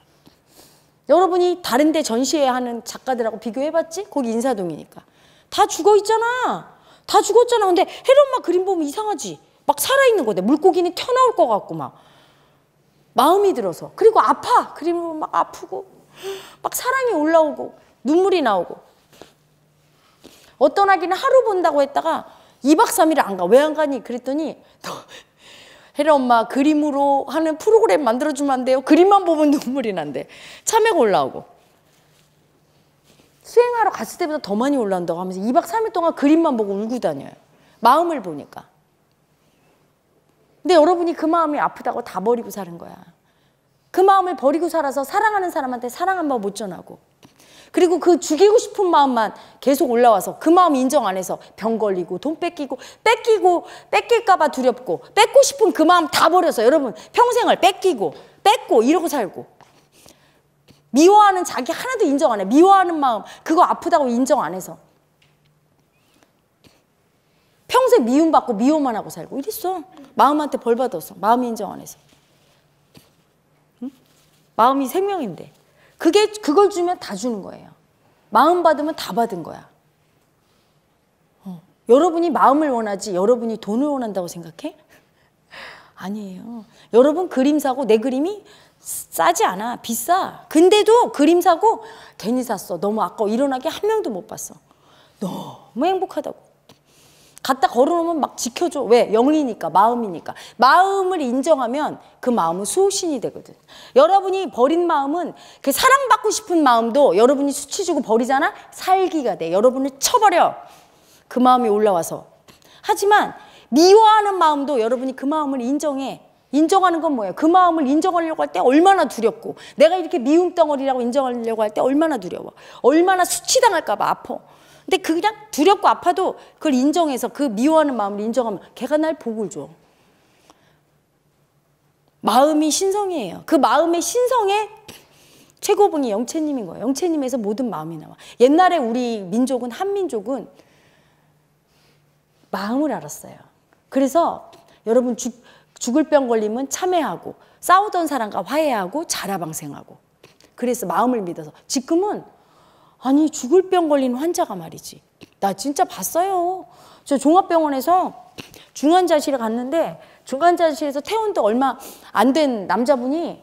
여러분이 다른 데 전시해야 하는 작가들하고 비교해봤지? 거기 인사동이니까. 다 죽어 있잖아. 다 죽었잖아. 근데 헤롯마 그림 보면 이상하지. 막 살아있는 거대. 물고기는 튀어나올 것 같고 막. 마음이 들어서 그리고 아파 그리고 막 아프고 막 사랑이 올라오고 눈물이 나오고 어떤 아기는 하루 본다고 했다가 2박 3일 안 가. 왜 안 가니? 그랬더니 너 헤라 엄마 그림으로 하는 프로그램 만들어주면 안 돼요? 그림만 보면 눈물이 난대. 참외가 올라오고. 수행하러 갔을 때보다 더 많이 올라온다고 하면서 2박 3일 동안 그림만 보고 울고 다녀요. 마음을 보니까. 근데 여러분이 그 마음이 아프다고 다 버리고 사는 거야. 그 마음을 버리고 살아서 사랑하는 사람한테 사랑 한번못 전하고 그리고 그 죽이고 싶은 마음만 계속 올라와서 그 마음 인정 안 해서 병 걸리고 돈 뺏기고 뺏기고 뺏길까 봐 두렵고 뺏고 싶은 그 마음 다 버려서 여러분 평생을 뺏기고 뺏고 이러고 살고 미워하는 자기 하나도 인정 안 해. 미워하는 마음 그거 아프다고 인정 안 해서 미움받고 미워만 하고 살고 이랬어. 마음한테 벌받았어. 마음 인정 안 해서. 응? 마음이 생명인데. 그게, 그걸 주면 다 주는 거예요. 마음 받으면 다 받은 거야. 어. 여러분이 마음을 원하지, 여러분이 돈을 원한다고 생각해? 아니에요. 여러분 그림 사고 내 그림이 싸지 않아. 비싸. 근데도 그림 사고 괜히 샀어. 너무 아까워. 일어나게 한 명도 못 봤어. 너무 행복하다고. 갖다 걸어놓으면 막 지켜줘. 왜? 영이니까, 마음이니까. 마음을 인정하면 그 마음은 수호신이 되거든. 여러분이 버린 마음은 그 사랑받고 싶은 마음도 여러분이 수치주고 버리잖아? 살기가 돼. 여러분을 쳐버려. 그 마음이 올라와서. 하지만 미워하는 마음도 여러분이 그 마음을 인정해. 인정하는 건 뭐예요? 그 마음을 인정하려고 할 때 얼마나 두렵고 내가 이렇게 미움 덩어리라고 인정하려고 할 때 얼마나 두려워. 얼마나 수치당할까 봐 아파. 근데 그냥 두렵고 아파도 그걸 인정해서 그 미워하는 마음을 인정하면 걔가 날 복을 줘. 마음이 신성이에요. 그 마음의 신성에 최고봉이 영체님인 거예요. 영체님에서 모든 마음이 나와. 옛날에 우리 민족은 한민족은 마음을 알았어요. 그래서 여러분 죽, 죽을 병 걸리면 참회하고 싸우던 사람과 화해하고 자라방생하고 그래서 마음을 믿어서 지금은 아니 죽을 병 걸린 환자가 말이지. 나 진짜 봤어요. 저 종합병원에서 중환자실에 갔는데 중환자실에서 퇴원도 얼마 안 된 남자분이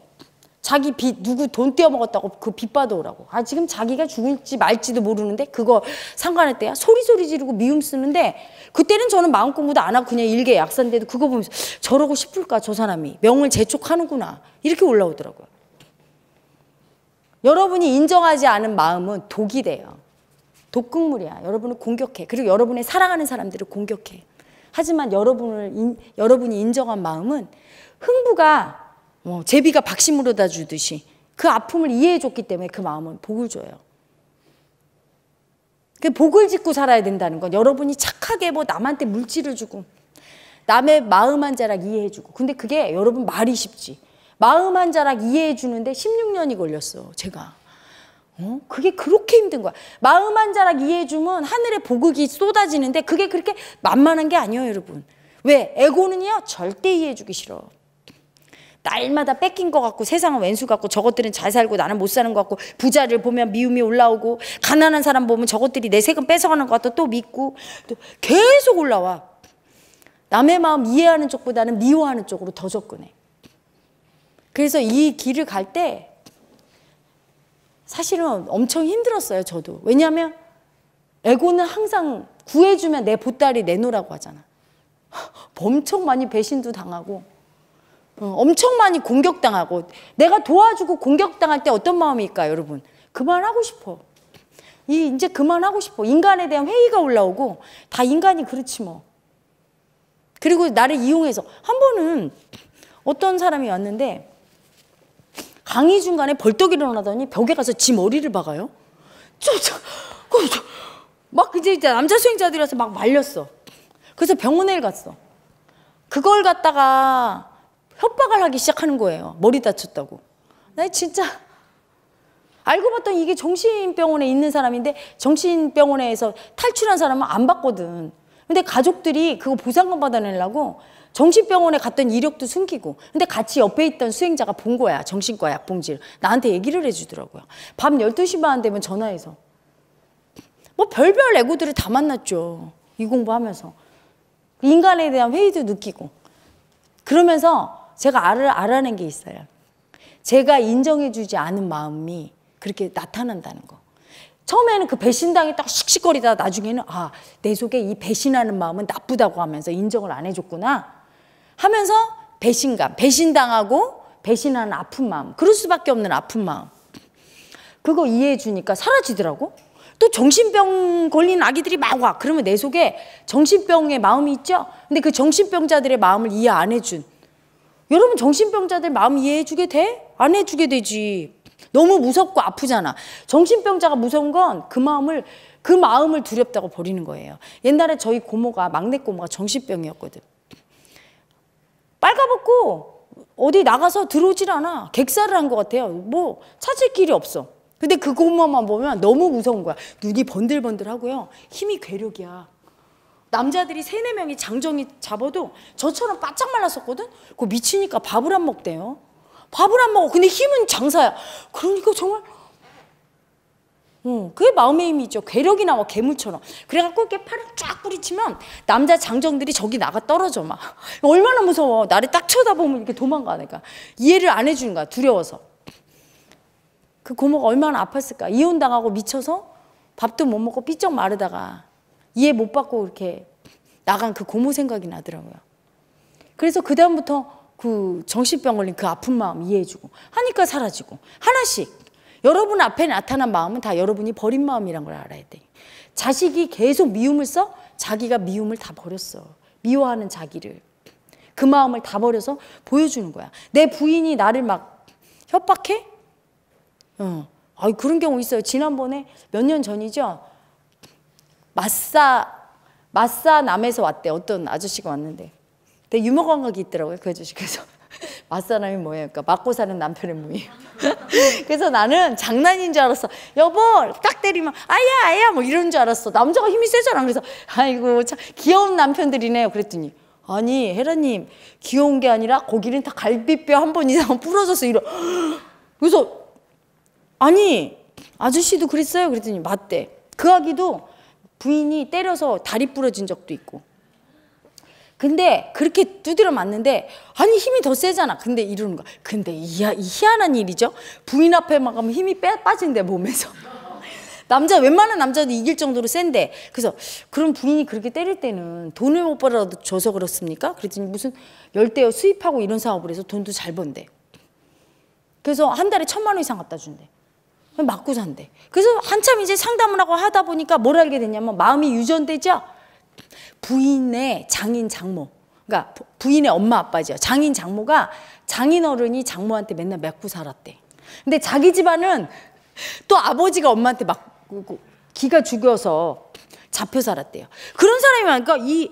자기 빚 누구 돈 떼어 먹었다고 그 빚 받아오라고. 아 지금 자기가 죽을지 말지도 모르는데 그거 상관했대야. 소리 소리 지르고 미움 쓰는데 그때는 저는 마음 공부도 안 하고 그냥 일개 약사인데도 그거 보면서 저러고 싶을까 저 사람이 명을 재촉하는구나 이렇게 올라오더라고요. 여러분이 인정하지 않은 마음은 독이 돼요. 독극물이야. 여러분을 공격해. 그리고 여러분의 사랑하는 사람들을 공격해. 하지만 여러분을 인, 여러분이 인정한 마음은 흥부가 뭐 제비가 박심으로다 주듯이 그 아픔을 이해해 줬기 때문에 그 마음은 복을 줘요. 그 복을 짓고 살아야 된다는 건 여러분이 착하게 뭐 남한테 물질을 주고 남의 마음 한 자락 이해해 주고 근데 그게 여러분 말이 쉽지. 마음 한 자락 이해해 주는데 16년이 걸렸어 제가. 어? 그게 그렇게 힘든 거야. 마음 한 자락 이해해 주면 하늘의 복이 쏟아지는데 그게 그렇게 만만한 게 아니에요 여러분. 왜? 에고는요 절대 이해해 주기 싫어. 날마다 뺏긴 것 같고 세상은 왼수 같고 저것들은 잘 살고 나는 못 사는 것 같고 부자를 보면 미움이 올라오고 가난한 사람 보면 저것들이 내 세금 뺏어가는 것 같아 또 믿고 또 계속 올라와 남의 마음 이해하는 쪽보다는 미워하는 쪽으로 더 접근해 그래서 이 길을 갈 때 사실은 엄청 힘들었어요, 저도. 왜냐하면 에고는 항상 구해주면 내 보따리 내놓으라고 하잖아. 엄청 많이 배신도 당하고, 어, 엄청 많이 공격당하고, 내가 도와주고 공격당할 때 어떤 마음일까, 여러분? 그만하고 싶어. 이 이제 그만하고 싶어. 인간에 대한 회의가 올라오고, 다 인간이 그렇지 뭐. 그리고 나를 이용해서, 한 번은 어떤 사람이 왔는데, 강의 중간에 벌떡 일어나더니 벽에 가서 지 머리를 박아요. 저, 저, 그, 저, 막 이제 남자 수행자들이라서 막 말렸어. 그래서 병원에 갔어. 그걸 갖다가 협박을 하기 시작하는 거예요. 머리 다쳤다고. 나 진짜 알고 봤더니 이게 정신병원에 있는 사람인데 정신병원에서 탈출한 사람은 안 받거든. 근데 가족들이 그거 보상금 받아내려고 정신병원에 갔던 이력도 숨기고 근데 같이 옆에 있던 수행자가 본 거야 정신과 약봉지를 나한테 얘기를 해주더라고요 밤 12시 반 되면 전화해서 뭐 별별 애고들을 다 만났죠 이 공부하면서 인간에 대한 회의도 느끼고 그러면서 제가 알을 알아낸 게 있어요 제가 인정해주지 않은 마음이 그렇게 나타난다는 거 처음에는 그 배신당이 딱 씩씩거리다 가 나중에는 아, 내 속에 이 배신하는 마음은 나쁘다고 하면서 인정을 안 해줬구나. 하면서 배신감, 배신당하고 배신하는 아픈 마음, 그럴 수밖에 없는 아픈 마음. 그거 이해해 주니까 사라지더라고. 또 정신병 걸린 아기들이 막 와. 그러면 내 속에 정신병의 마음이 있죠? 근데 그 정신병자들의 마음을 이해 안 해준. 여러분 정신병자들 마음 이해해 주게 돼? 안 해주게 되지. 너무 무섭고 아프잖아. 정신병자가 무서운 건 그 마음을 그 마음을 두렵다고 버리는 거예요. 옛날에 저희 고모가 막내 고모가 정신병이었거든. 빨가벗고 어디 나가서 들어오질 않아. 객사를 한 것 같아요. 뭐 찾을 길이 없어. 근데 그 고마만 보면 너무 무서운 거야. 눈이 번들번들하고요. 힘이 괴력이야. 남자들이 세네 명이 장정이 잡아도 저처럼 바짝 말랐었거든. 그거 미치니까 밥을 안 먹대요. 밥을 안 먹어. 근데 힘은 장사야. 그러니까 정말 어, 그게 마음의 힘이죠. 괴력이 나와 괴물처럼. 그래갖고 이렇게 팔을 쫙 뿌리치면 남자 장정들이 저기 나가 떨어져 막. 얼마나 무서워. 나를 딱 쳐다보면 이렇게 도망가니까. 이해를 안 해주는 거야. 두려워서. 그 고모가 얼마나 아팠을까. 이혼당하고 미쳐서 밥도 못 먹고 삐쩍 마르다가 이해 못 받고 이렇게 나간 그 고모 생각이 나더라고요. 그래서 그다음부터 그 정신병 걸린 그 아픈 마음 이해해주고 하니까 사라지고 하나씩 여러분 앞에 나타난 마음은 다 여러분이 버린 마음이란 걸 알아야 돼. 자식이 계속 미움을 써? 자기가 미움을 다 버렸어. 미워하는 자기를. 그 마음을 다 버려서 보여주는 거야. 내 부인이 나를 막 협박해? 어. 아, 그런 경우 있어요. 지난번에 몇 년 전이죠? 마싸, 마싸남에서 왔대. 어떤 아저씨가 왔는데. 되게 유머 감각이 있더라고요. 그 아저씨께서. 맞사람이 뭐예요? 그러니까 맞고 사는 남편의 무임. 그래서 나는 장난인 줄 알았어. 여보 딱 때리면 아야 아야 뭐 이런 줄 알았어. 남자가 힘이 세잖아. 그래서 아이고 참 귀여운 남편들이네요. 그랬더니 아니 헤라님 귀여운 게 아니라 고기는 다 갈비뼈 한 번 이상 부러져서 이러. 그래서 아니 아저씨도 그랬어요. 그랬더니 맞대. 그 아기도 부인이 때려서 다리 부러진 적도 있고. 근데 그렇게 두드려 맞는데 아니 힘이 더 세잖아. 근데 이러는 거야. 근데 이이 희한한 일이죠. 부인 앞에 막 가면 힘이 빼 빠진대 몸에서. 남자 웬만한 남자도 이길 정도로 센데 그래서 그럼 부인이 그렇게 때릴 때는 돈을 못 벌어도 줘서 그렇습니까? 그랬더니 무슨 열대어 수입하고 이런 사업을 해서 돈도 잘 번대. 그래서 한 달에 천만 원 이상 갖다 준대. 맞고 산대. 그래서 한참 이제 상담을 하고 하다 보니까 뭘 알게 됐냐면 마음이 유전되죠. 부인의 장인 장모 그러니까 부인의 엄마 아빠죠. 장인 장모가 장인 어른이 장모한테 맨날 맺고 살았대. 근데 자기 집안은 또 아버지가 엄마한테 막 기가 죽여서 잡혀 살았대요. 그런 사람이 많으니까 이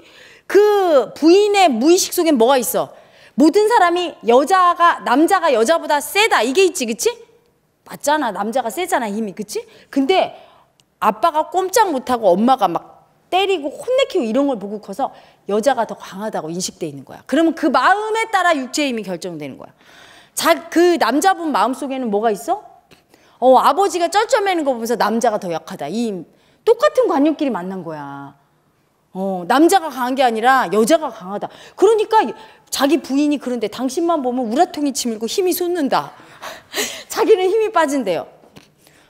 그 부인의 무의식 속에 뭐가 있어? 모든 사람이 여자가 남자가 여자보다 세다 이게 있지, 그치? 맞잖아, 남자가 세잖아 힘이, 그치? 근데 아빠가 꼼짝 못하고 엄마가 막 때리고 혼내키고 이런 걸 보고 커서 여자가 더 강하다고 인식돼 있는 거야. 그러면 그 마음에 따라 육체의 힘이 결정되는 거야. 자, 그 남자분 마음속에는 뭐가 있어? 어, 아버지가 쩔쩔매는 거 보면서 남자가 더 약하다. 이 똑같은 관념끼리 만난 거야. 어, 남자가 강한 게 아니라 여자가 강하다. 그러니까 자기 부인이 그런데 당신만 보면 우라통이 치밀고 힘이 솟는다. 자기는 힘이 빠진대요.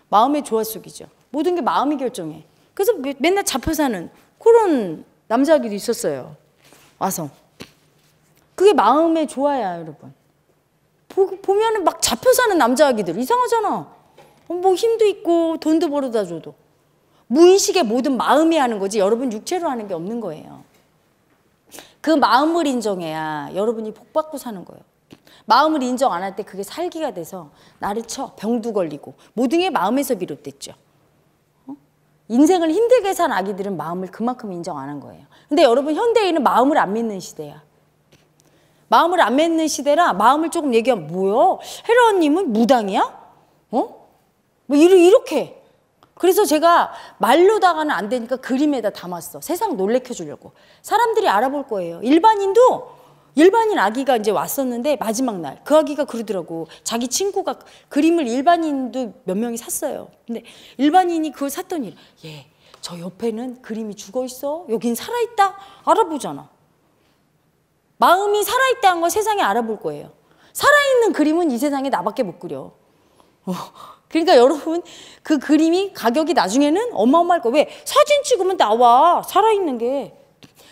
마음의 조화 속이죠. 모든 게 마음이 결정해. 그래서 맨날 잡혀 사는 그런 남자기도 있었어요. 와서. 그게 마음에 좋아야 여러분. 보, 면은막 잡혀 사는 남자기들 이상하잖아. 어, 뭐 힘도 있고 돈도 벌어다 줘도. 무의식의 모든 마음이 하는 거지 여러분 육체로 하는 게 없는 거예요. 그 마음을 인정해야 여러분이 복받고 사는 거예요. 마음을 인정 안 할 때 그게 살기가 돼서 나를 쳐 병도 걸리고 모든 게 마음에서 비롯됐죠. 인생을 힘들게 산 아기들은 마음을 그만큼 인정 안 한 거예요. 근데 여러분 현대인은 마음을 안 믿는 시대야. 마음을 안 믿는 시대라 마음을 조금 얘기하면 뭐야? 헤라님은 무당이야? 어? 뭐 이렇게. 그래서 제가 말로다가는 안 되니까 그림에다 담았어. 세상 놀래켜 주려고. 사람들이 알아볼 거예요. 일반인도 일반인 아기가 이제 왔었는데 마지막 날 그 아기가 그러더라고 자기 친구가 그림을 일반인도 몇 명이 샀어요 근데 일반인이 그걸 샀더니 얘저 옆에는 그림이 죽어 있어 여긴 살아있다 알아보잖아 마음이 살아있다는 걸 세상에 알아볼 거예요 살아있는 그림은 이 세상에 나밖에 못 그려 어, 그러니까 여러분 그 그림이 가격이 나중에는 어마어마할 거왜 예요 사진 찍으면 나와 살아있는 게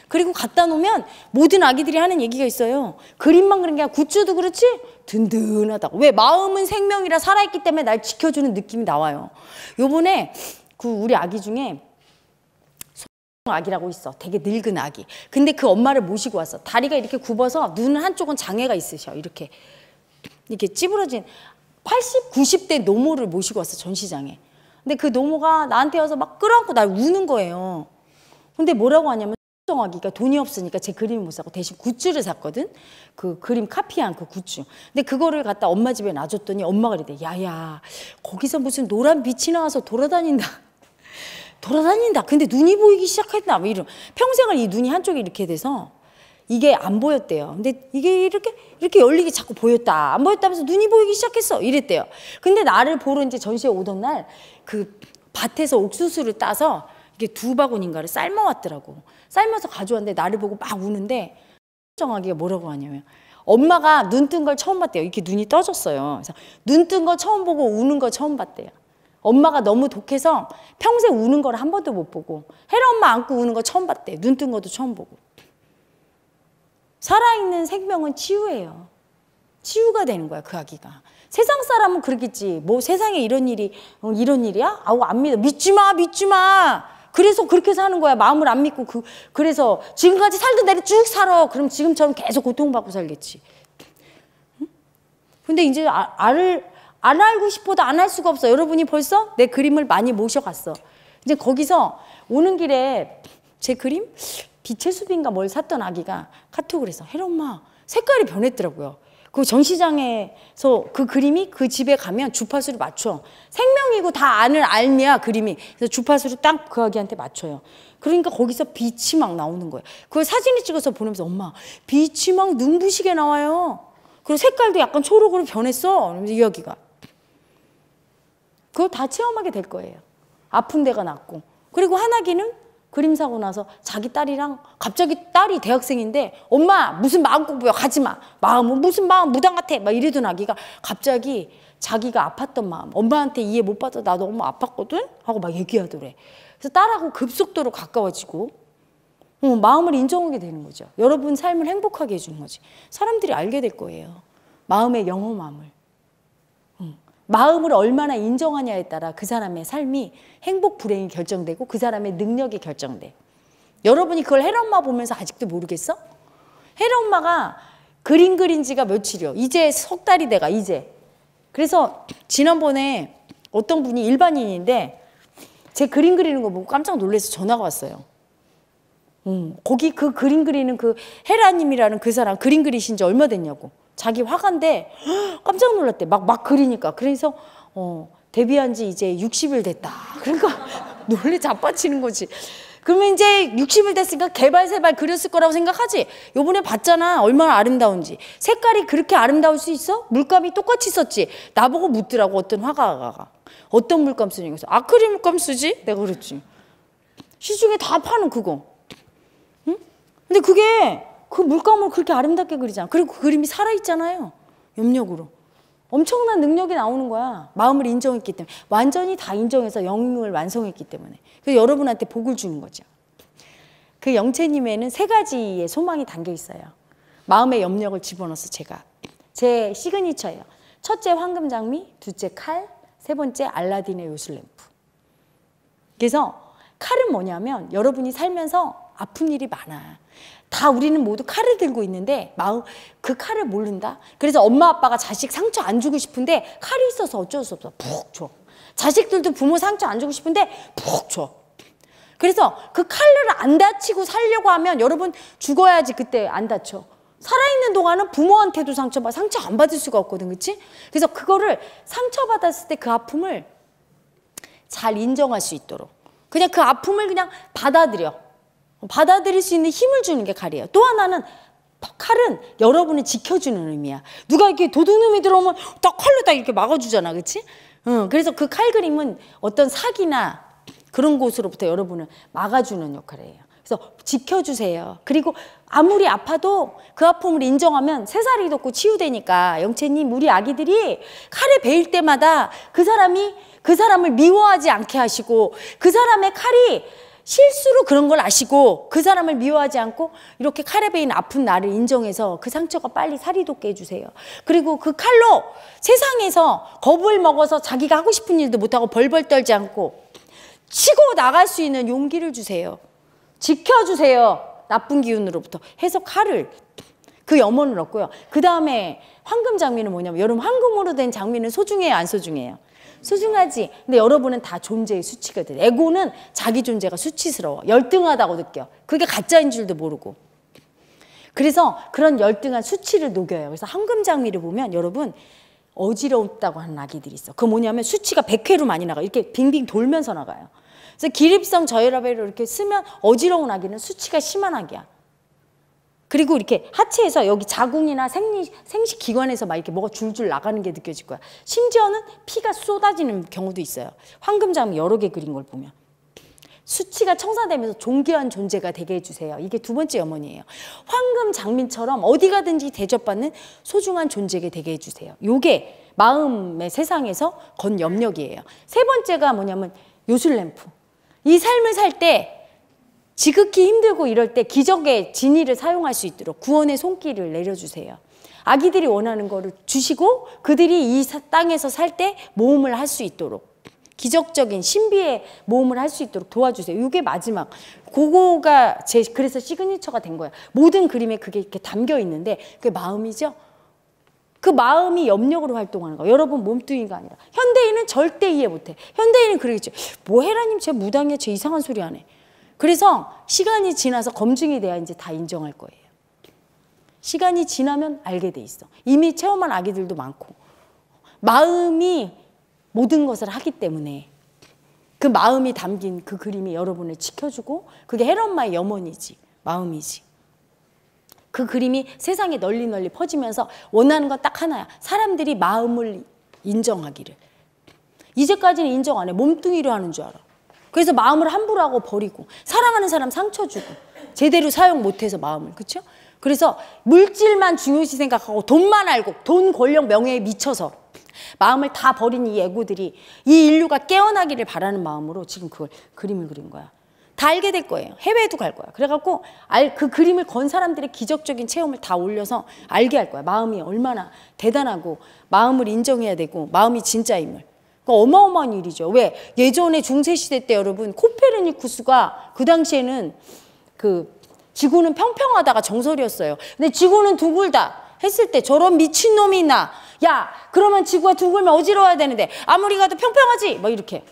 그리고 갖다 놓으면 모든 아기들이 하는 얘기가 있어요. 그림만 그런 게 아니라 굿즈도 그렇지 든든하다. 왜? 마음은 생명이라 살아있기 때문에 날 지켜주는 느낌이 나와요. 요번에 그 우리 아기 중에 아기라고 있어. 되게 늙은 아기. 근데 그 엄마를 모시고 왔어. 다리가 이렇게 굽어서 눈 한쪽은 장애가 있으셔. 이렇게 이렇게 찌부러진 80, 90대 노모를 모시고 왔어. 전시장에. 근데 그 노모가 나한테 와서 막 끌어안고 날 우는 거예요. 근데 뭐라고 하냐면 정하기가 돈이 없으니까 제 그림을 못 사고 대신 굿즈를 샀거든. 그 그림 카피한 그 굿즈. 근데 그거를 갖다 엄마 집에 놔줬더니 엄마가 이래. 야야 거기서 무슨 노란 빛이 나와서 돌아다닌다. 돌아다닌다. 근데 눈이 보이기 시작했나뭐 이런. 평생을 이 눈이 한쪽이 이렇게 돼서 이게 안 보였대요. 근데 이게 이렇게 이렇게 열리게 자꾸 보였다. 안 보였다면서 눈이 보이기 시작했어. 이랬대요. 근데 나를 보러 이제 전시회 오던 날 그 밭에서 옥수수를 따서 이게 두 바구니인가를 삶아왔더라고. 삶아서 가져왔는데 나를 보고 막 우는데 정하기가 뭐라고 하냐면 엄마가 눈 뜬 걸 처음 봤대요. 이렇게 눈이 떠졌어요. 그래서 눈뜬 거 처음 보고 우는 거 처음 봤대요. 엄마가 너무 독해서 평생 우는 걸 한 번도 못 보고 헤라 엄마 안고 우는 거 처음 봤대. 요눈 뜬 것도 처음 보고. 살아있는 생명은 치유예요. 치유가 되는 거야, 그 아기가. 세상 사람은 그러겠지. 뭐 세상에 이런 일이, 어, 이런 일이야? 아우, 안 믿어. 믿지 마, 믿지 마! 그래서 그렇게 사는 거야. 마음을 안 믿고 그 그래서 지금까지 살던 대로 쭉 살아. 그럼 지금처럼 계속 고통받고 살겠지. 근데 이제 아, 알을 안 알고 싶어도 안 할 수가 없어. 여러분이 벌써 내 그림을 많이 모셔갔어. 이제 거기서 오는 길에 제 그림 빛의 숲인가 뭘 샀던 아기가 카톡을 해서 헤라 엄마 색깔이 변했더라고요. 그 전시장에서 그 그림이 그 집에 가면 주파수를 맞춰. 생명이고 다 안을 알냐 그림이. 그래서 주파수를 딱 그 아기한테 맞춰요. 그러니까 거기서 빛이 막 나오는 거예요. 그걸 사진을 찍어서 보내면서 엄마 빛이 막 눈부시게 나와요. 그리고 색깔도 약간 초록으로 변했어. 이야기가. 그거 다 체험하게 될 거예요. 아픈 데가 낫고. 그리고 한아기는 그림 사고 나서 자기 딸이랑 갑자기 딸이 대학생인데 엄마 무슨 마음 공부야 가지 마 마음은 무슨 마음 무당 같아 막 이러던 아기가 갑자기 자기가 아팠던 마음 엄마한테 이해 못 받아 나도 엄마 아팠거든 하고 막 얘기하더래 그래서 딸하고 급속도로 가까워지고 어, 마음을 인정하게 되는 거죠 여러분 삶을 행복하게 해주는 거지 사람들이 알게 될 거예요 마음의 영험함을 마음을 얼마나 인정하냐에 따라 그 사람의 삶이 행복 불행이 결정되고 그 사람의 능력이 결정돼. 여러분이 그걸 헤엄마 보면서 아직도 모르겠어? 헤엄마가 그림 그린 지가 며칠이요. 이제 석 달이 돼가 이제. 그래서 지난번에 어떤 분이 일반인인데 제 그림 그리는 거 보고 깜짝 놀래서 전화가 왔어요. 음, 거기 그 그림 그리는 그 헤라님이라는 그 사람 그림 그리신 지 얼마 됐냐고. 자기 화가인데 깜짝 놀랐대. 막, 막 그리니까. 그래서, 어, 데뷔한 지 이제 60일 됐다. 그러니까 논리 자빠지는 거지. 그러면 이제 60일 됐으니까 개발세발 그렸을 거라고 생각하지. 요번에 봤잖아. 얼마나 아름다운지. 색깔이 그렇게 아름다울 수 있어? 물감이 똑같이 썼지. 나보고 묻더라고. 어떤 화가가. 어떤 물감 쓰니? 그래서 아크릴 물감 쓰지? 내가 그랬지. 시중에 다 파는 그거. 응? 근데 그게 그 물감을 그렇게 아름답게 그리잖아. 그리고 그 그림이 살아있잖아요. 염력으로. 엄청난 능력이 나오는 거야. 마음을 인정했기 때문에. 완전히 다 인정해서 영을 완성했기 때문에. 그 여러분한테 복을 주는 거죠. 그 영체님에는 세 가지의 소망이 담겨 있어요. 마음의 염력을 집어넣어서 제가. 제 시그니처예요. 첫째 황금장미, 둘째 칼, 세 번째 알라딘의 요술램프. 그래서 칼은 뭐냐면 여러분이 살면서 아픈 일이 많아. 다 우리는 모두 칼을 들고 있는데 마음 그 칼을 모른다. 그래서 엄마 아빠가 자식 상처 안 주고 싶은데 칼이 있어서 어쩔 수 없어. 푹 줘. 자식들도 부모 상처 안 주고 싶은데 푹 줘. 그래서 그 칼을 안 다치고 살려고 하면 여러분 죽어야지 그때 안 다쳐. 살아있는 동안은 부모한테도 상처받, 상처 안 받을 수가 없거든, 그치? 그래서 그거를 상처받았을 때 그 아픔을 잘 인정할 수 있도록. 그냥 그 아픔을 그냥 받아들여. 받아들일 수 있는 힘을 주는 게 칼이에요. 또 하나는 칼은 여러분을 지켜주는 의미야. 누가 이렇게 도둑놈이 들어오면 딱 칼로 딱 이렇게 막아주잖아, 그치 응, 그래서 그 칼 그림은 어떤 사기나 그런 곳으로부터 여러분을 막아주는 역할이에요. 그래서 지켜주세요. 그리고 아무리 아파도 그 아픔을 인정하면 새살이 돋고 치유되니까 영채님 우리 아기들이 칼에 베일 때마다 그 사람이 그 사람을 미워하지 않게 하시고 그 사람의 칼이 실수로 그런 걸 아시고 그 사람을 미워하지 않고 이렇게 칼에 베인 아픈 나를 인정해서 그 상처가 빨리 살이 돋게 해주세요. 그리고 그 칼로 세상에서 겁을 먹어서 자기가 하고 싶은 일도 못하고 벌벌 떨지 않고 치고 나갈 수 있는 용기를 주세요. 지켜주세요. 나쁜 기운으로부터 해서 칼을 그 염원을 얻고요. 그 다음에 황금 장미는 뭐냐면 여름 황금으로 된 장미는 소중해요 안 소중해요? 소중하지. 근데 여러분은 다 존재의 수치가 돼. 에고는 자기 존재가 수치스러워. 열등하다고 느껴. 그게 가짜인 줄도 모르고. 그래서 그런 열등한 수치를 녹여요. 그래서 황금장미를 보면 여러분 어지럽다고 하는 아기들이 있어. 그 뭐냐면 수치가 100회로 많이 나가. 이렇게 빙빙 돌면서 나가요. 그래서 기립성 저혈압으 이렇게 쓰면 어지러운 아기는 수치가 심한 아기야. 그리고 이렇게 하체에서 여기 자궁이나 생리, 생식 기관에서 막 이렇게 뭐가 줄줄 나가는 게 느껴질 거야. 심지어는 피가 쏟아지는 경우도 있어요. 황금자음 여러 개 그린 걸 보면. 수치가 청산되면서 존귀한 존재가 되게 해주세요. 이게 두 번째 염원이에요. 황금 장민처럼 어디 가든지 대접받는 소중한 존재가 되게 해주세요. 요게 마음의 세상에서 건 염력이에요. 세 번째가 뭐냐면 요술램프. 이 삶을 살때 지극히 힘들고 이럴 때 기적의 진리를 사용할 수 있도록 구원의 손길을 내려주세요. 아기들이 원하는 거를 주시고 그들이 이 땅에서 살 때 모험을 할 수 있도록 기적적인 신비의 모험을 할 수 있도록 도와주세요. 이게 마지막. 그거가 제 그래서 시그니처가 된거예 모든 그림에 그게 이렇게 담겨 있는데 그게 마음이죠. 그 마음이 염력으로 활동하는 거. 여러분 몸뚱이가 아니라 현대인은 절대 이해 못해. 현대인은 그러겠죠. 뭐 해라님 제 무당이야 제 이상한 소리 하네. 그래서 시간이 지나서 검증이 돼야 이제 다 인정할 거예요. 시간이 지나면 알게 돼 있어. 이미 체험한 아기들도 많고 마음이 모든 것을 하기 때문에 그 마음이 담긴 그 그림이 여러분을 지켜주고 그게 헤런마의 염원이지 마음이지 그 그림이 세상에 널리 널리 퍼지면서 원하는 건 딱 하나야 사람들이 마음을 인정하기를 이제까지는 인정 안해 몸뚱이로 하는 줄 알아 그래서 마음을 함부로 하고 버리고 사랑하는 사람 상처 주고 제대로 사용 못해서 마음을 그렇죠? 그래서 물질만 중요시 생각하고 돈만 알고 돈, 권력, 명예에 미쳐서 마음을 다 버린 이애구들이이 인류가 깨어나기를 바라는 마음으로 지금 그걸 그림을 그린 거야. 다 알게 될 거예요. 해외에도 갈 거야. 그래갖고 알, 그 그림을 건 사람들의 기적적인 체험을 다 올려서 알게 할 거야. 마음이 얼마나 대단하고 마음을 인정해야 되고 마음이 진짜임을. 그러니까 어마어마한 일이죠. 왜? 예전에 중세시대 때 여러분 코페르니쿠스가 그 당시에는 그 지구는 평평하다가 정설이었어요. 근데 지구는 둥글다 했을 때 저런 미친놈이 나. 야 그러면 지구가 둥글면 어지러워야 되는데 아무리 가도 평평하지. 뭐 이렇게.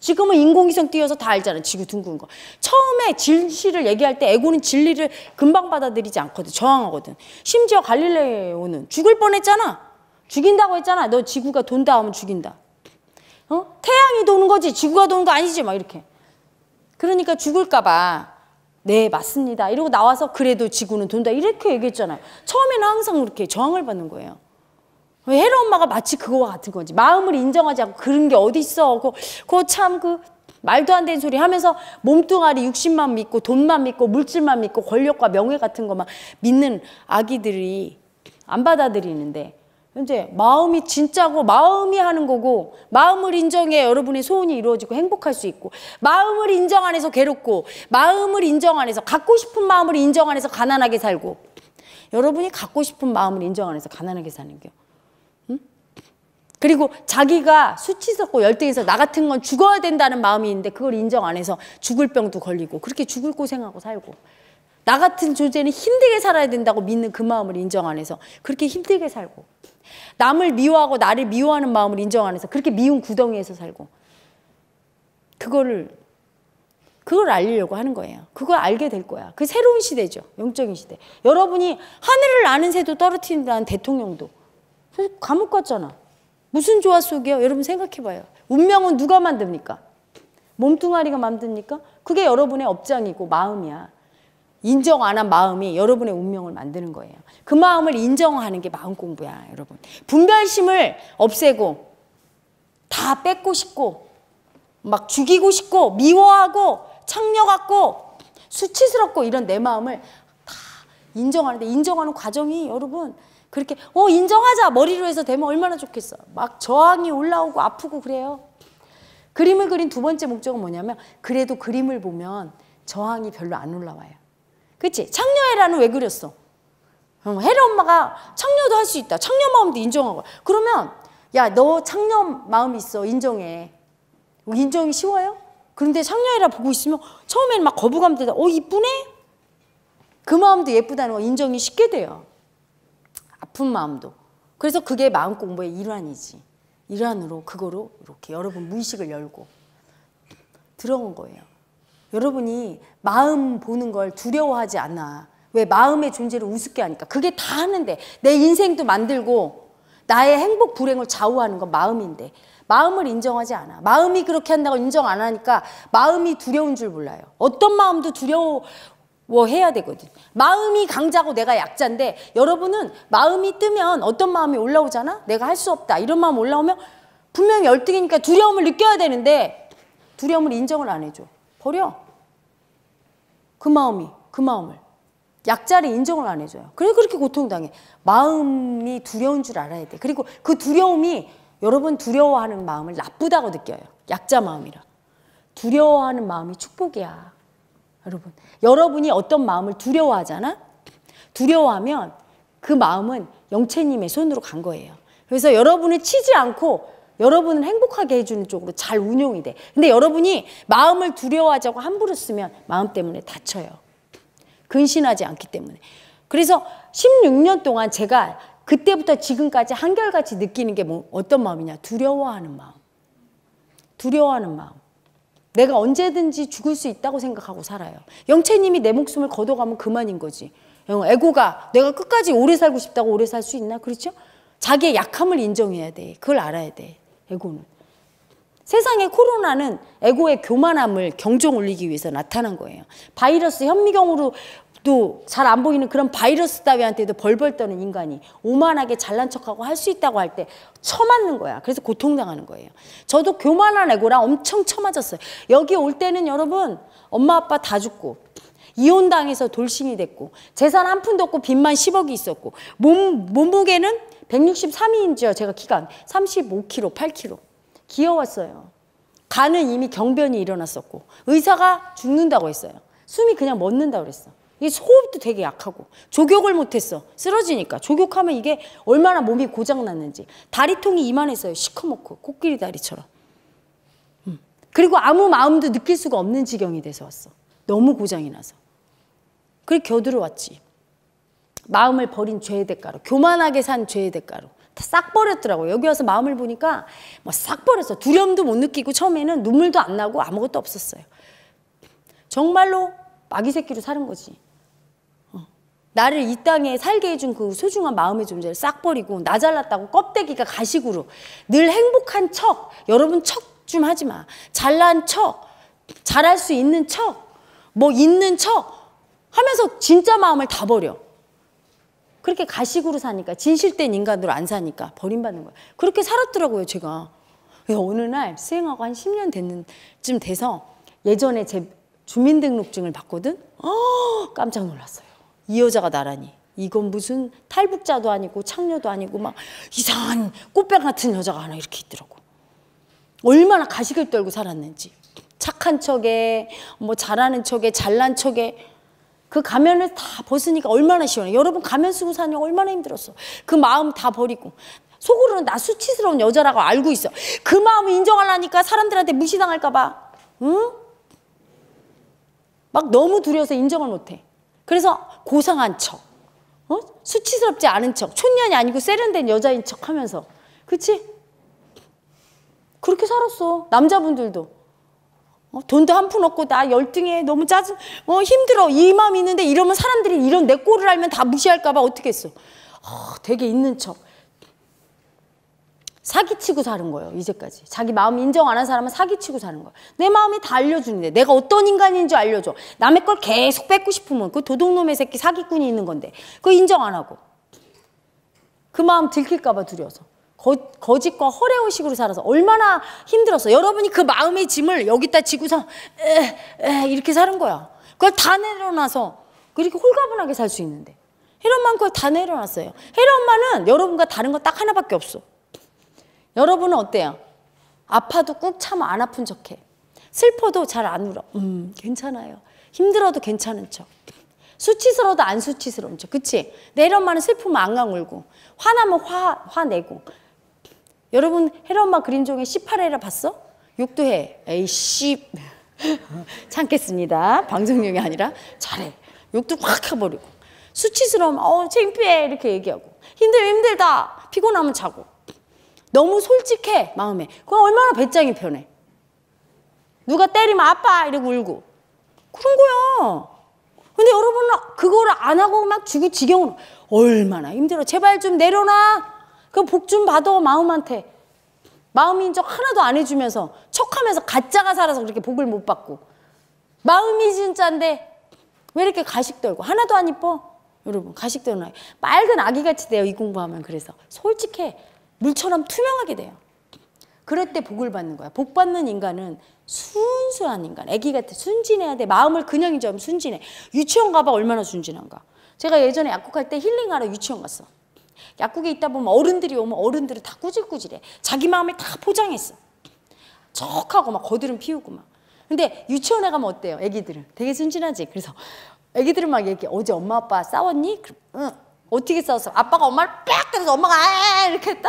지금은 인공위성 띄어서다알잖아 지구 둥근 거. 처음에 진실을 얘기할 때 에고는 진리를 금방 받아들이지 않거든. 저항하거든. 심지어 갈릴레오는 죽을 뻔했잖아. 죽인다고 했잖아. 너 지구가 돈다 하면 죽인다. 어? 태양이 도는 거지 지구가 도는 거 아니지 막 이렇게. 그러니까 죽을까 봐. 네 맞습니다. 이러고 나와서 그래도 지구는 돈다 이렇게 얘기했잖아요. 처음에는 항상 그렇게 저항을 받는 거예요. 왜 헤라 엄마가 마치 그거와 같은 거지 마음을 인정하지 않고 그런 게 어디 있어? 그참그 거 말도 안 되는 소리 하면서 몸뚱아리 육신만 믿고 돈만 믿고 물질만 믿고 권력과 명예 같은 것만 믿는 아기들이 안 받아들이는데 이제 마음이 진짜고 마음이 하는 거고 마음을 인정해 여러분의 소원이 이루어지고 행복할 수 있고 마음을 인정 안에서 괴롭고 마음을 인정 안에서 갖고 싶은 마음을 인정 안에서 가난하게 살고 여러분이 갖고 싶은 마음을 인정 안에서 가난하게 사는 거요. 그리고 자기가 수치스럽고 열등해서 나 같은 건 죽어야 된다는 마음이 있는데 그걸 인정 안 해서 죽을 병도 걸리고 그렇게 죽을 고생하고 살고 나 같은 존재는 힘들게 살아야 된다고 믿는 그 마음을 인정 안 해서 그렇게 힘들게 살고 남을 미워하고 나를 미워하는 마음을 인정 하면서 그렇게 미운 구덩이에서 살고 그거를 그걸 알리려고 하는 거예요. 그걸 알게 될 거야. 그 새로운 시대죠. 영적인 시대. 여러분이 하늘을 나는 새도 떨어뜨린다는 대통령도 감옥 갔잖아. 무슨 조화 속이야? 여러분 생각해봐요. 운명은 누가 만듭니까? 몸뚱아리가 만듭니까? 그게 여러분의 업장이고 마음이야. 인정 안 한 마음이 여러분의 운명을 만드는 거예요. 그 마음을 인정하는 게 마음 공부야, 여러분. 분별심을 없애고 다 뺏고 싶고 막 죽이고 싶고 미워하고 창녀같고 수치스럽고 이런 내 마음을 다 인정하는데 인정하는 과정이 여러분 그렇게 어 인정하자 머리로 해서 되면 얼마나 좋겠어. 막 저항이 올라오고 아프고 그래요. 그림을 그린 두 번째 목적은 뭐냐면 그래도 그림을 보면 저항이 별로 안 올라와요. 그치? 창녀애라는 왜 그렸어? 어, 라 엄마가 창녀도 할 수 있다. 창녀 마음도 인정하고. 그러면 야너 창녀 마음 있어. 인정해. 인정이 쉬워요? 그런데 창녀애라 보고 있으면 처음에는 막 거부감 들다. 어 이쁘네? 그 마음도 예쁘다는 거 인정이 쉽게 돼요. 아픈 마음도. 그래서 그게 마음 공부의 일환이지. 일환으로 그거로 이렇게 여러분 무식을 열고 들어온 거예요. 여러분이 마음 보는 걸 두려워하지 않아. 왜 마음의 존재를 우습게 하니까. 그게 다 하는데 내 인생도 만들고 나의 행복 불행을 좌우하는 건 마음인데 마음을 인정하지 않아. 마음이 그렇게 한다고 인정 안 하니까 마음이 두려운 줄 몰라요. 어떤 마음도 두려워 해야 되거든. 마음이 강자고 내가 약자인데 여러분은 마음이 뜨면 어떤 마음이 올라오잖아? 내가 할 수 없다. 이런 마음 올라오면 분명히 열등이니까 두려움을 느껴야 되는데 두려움을 인정을 안 해줘. 버려. 그 마음이 그 마음을 약자를 인정을 안 해줘요. 그래서 그렇게 고통당해. 마음이 두려운 줄 알아야 돼. 그리고 그 두려움이 여러분 두려워하는 마음을 나쁘다고 느껴요. 약자 마음이라. 두려워하는 마음이 축복이야. 여러분. 여러분이 어떤 마음을 두려워하잖아? 두려워하면 그 마음은 영채님의 손으로 간 거예요. 그래서 여러분을 치지 않고 여러분을 행복하게 해주는 쪽으로 잘 운용이 돼. 근데 여러분이 마음을 두려워하자고 함부로 쓰면 마음 때문에 다쳐요. 근신하지 않기 때문에. 그래서 16년 동안 제가 그때부터 지금까지 한결같이 느끼는 게 뭐 어떤 마음이냐. 두려워하는 마음. 두려워하는 마음. 내가 언제든지 죽을 수 있다고 생각하고 살아요. 영채님이 내 목숨을 걷어가면 그만인 거지. 에고가 내가 끝까지 오래 살고 싶다고 오래 살 수 있나? 그렇죠? 자기의 약함을 인정해야 돼. 그걸 알아야 돼. 에고는. 세상에 코로나는 에고의 교만함을 경종 올리기 위해서 나타난 거예요. 바이러스 현미경으로 도잘 안 보이는 그런 바이러스 따위한테도 벌벌 떠는 인간이 오만하게 잘난 척하고 할 수 있다고 할 때 처맞는 거야. 그래서 고통당하는 거예요. 저도 교만한 에고랑 엄청 처맞았어요. 여기 올 때는 여러분 엄마 아빠 다 죽고 이혼당해서 돌싱이 됐고 재산 한 푼도 없고 빚만 10억이 있었고 몸, 몸무게는 163인지요. 제가 키가 35kg, 8kg. 기어왔어요 간은 이미 경변이 일어났었고 의사가 죽는다고 했어요. 숨이 그냥 멎는다고 그랬어. 이소흡도 되게 약하고 조격을 못했어. 쓰러지니까 조격하면 이게 얼마나 몸이 고장났는지 다리통이 이만했어요. 시커멓고 코끼리 다리처럼. 음. 그리고 아무 마음도 느낄 수가 없는 지경이 돼서 왔어. 너무 고장이 나서. 그래 겨드러 왔지. 마음을 버린 죄의 대가로 교만하게 산 죄의 대가로 다 싹 버렸더라고요. 여기 와서 마음을 보니까 뭐 싹 버렸어. 두려움도 못 느끼고 처음에는 눈물도 안 나고 아무것도 없었어요. 정말로 마귀 새끼로 사는 거지. 어. 나를 이 땅에 살게 해준 그 소중한 마음의 존재를 싹 버리고 나 잘났다고 껍데기가 가식으로 늘 행복한 척 여러분 척 좀 하지 마. 잘난 척 잘할 수 있는 척 뭐 있는 척 하면서 진짜 마음을 다 버려. 그렇게 가식으로 사니까 진실된 인간으로 안 사니까 버림받는 거야. 그렇게 살았더라고요 제가. 어느 날 수행하고 한 10년 됐쯤 돼서 예전에 제 주민등록증을 봤거든. 어, 깜짝 놀랐어요. 이 여자가 나라니. 이건 무슨 탈북자도 아니고 창녀도 아니고 막 이상한 꽃병 같은 여자가 하나 이렇게 있더라고. 얼마나 가식을 떨고 살았는지. 착한 척에 뭐 잘하는 척에 잘난 척에 그 가면을 다 벗으니까 얼마나 시원해. 여러분 가면 쓰고 사는 게 얼마나 힘들었어. 그 마음 다 버리고. 속으로는 나 수치스러운 여자라고 알고 있어. 그 마음을 인정하려니까 사람들한테 무시당할까봐. 응? 막 너무 두려워서 인정을 못해. 그래서 고상한 척. 어? 수치스럽지 않은 척. 촌년이 아니고 세련된 여자인 척 하면서. 그치? 그렇게 살았어. 남자분들도. 어, 돈도 한 푼 없고 나 열등해 너무 짜증 어, 힘들어 이 마음 있는데 이러면 사람들이 이런 내 꼴을 알면 다 무시할까 봐 어떻게 했어 어, 되게 있는 척 사기치고 사는 거예요 이제까지 자기 마음 인정 안 한 사람은 사기치고 사는 거예요 내 마음이 다 알려주는데 내가 어떤 인간인지 알려줘 남의 걸 계속 뺏고 싶으면 그 도둑놈의 새끼 사기꾼이 있는 건데 그거 인정 안 하고 그 마음 들킬까 봐 두려워서 거, 짓과 허례의식으로 살아서 얼마나 힘들었어. 여러분이 그 마음의 짐을 여기다 지고서 에, 에, 이렇게 사는 거야. 그걸 다 내려놔서 그렇게 홀가분하게 살 수 있는데 헤롯 만마는 그걸 다 내려놨어요. 헤롯 만마 여러분과 다른 거 딱 하나밖에 없어. 여러분은 어때요? 아파도 꾹 참아 안 아픈 척해. 슬퍼도 잘 안 울어. 음 괜찮아요. 힘들어도 괜찮은 척. 수치스러워도 안 수치스러운 척. 그치? 내 헤롯 엄마는 슬프면 안강 울고 화나면 화, 화내고 여러분 헤엄마 그림종의 18회라 봤어? 6도해. 에이씨. 참겠습니다. 방송용이 아니라 잘해. 욕도 확 해버리고. 수치스러우면 어 창피해 이렇게 얘기하고 힘들 힘들다 피곤하면 자고 너무 솔직해 마음에 그럼 얼마나 배짱이 편해 누가 때리면 아빠 이러고 울고 그런 거야 근데 여러분 그거를 안 하고 막 죽이 지경으로 얼마나 힘들어 제발 좀 내려놔 그럼 복 좀 받아 마음한테. 마음 인정 하나도 안 해주면서 척하면서 가짜가 살아서 그렇게 복을 못 받고 마음이 진짜인데 왜 이렇게 가식 떨고 하나도 안 이뻐? 여러분 가식 떨는 아이 맑은 아기같이 돼요 이 공부하면 그래서 솔직해 물처럼 투명하게 돼요 그럴 때 복을 받는 거야 복 받는 인간은 순수한 인간 아기 같아 순진해야 돼 마음을 그냥 인정면 순진해 유치원 가봐 얼마나 순진한가 제가 예전에 약국할 때 힐링하러 유치원 갔어 약국에 있다 보면 어른들이 오면 어른들을 다 꾸질꾸질해. 자기 마음에 다 포장했어. 척하고 막 거드름 피우고 막. 근데 유치원에 가면 어때요? 애기들은 되게 순진하지. 그래서 애기들은 막 얘기해. 어제 엄마 아빠 싸웠니? 그럼, 응. 어떻게 싸웠어? 아빠가 엄마를 빽 때려서 엄마가 아, 아, 아, 아 이렇게 했다.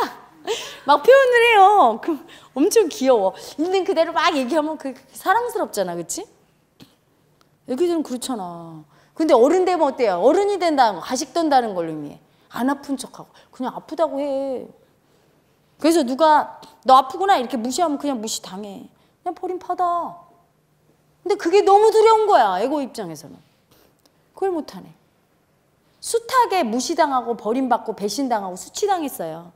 막 표현을 해요. 그 엄청 귀여워. 있는 그대로 막 얘기하면 그 사랑스럽잖아, 그렇지? 애기들은 그렇잖아. 근데 어른 되면 어때요? 어른이 된다는 거, 가식 던다는 걸 의미해. 안 아픈 척하고 그냥 아프다고 해. 그래서 누가 너 아프구나 이렇게 무시하면 그냥 무시당해. 그냥 버린 파다. 근데 그게 너무 두려운 거야. 에고 입장에서는. 그걸 못하네. 숱하게 무시당하고 버림받고 배신당하고 수치당했어요.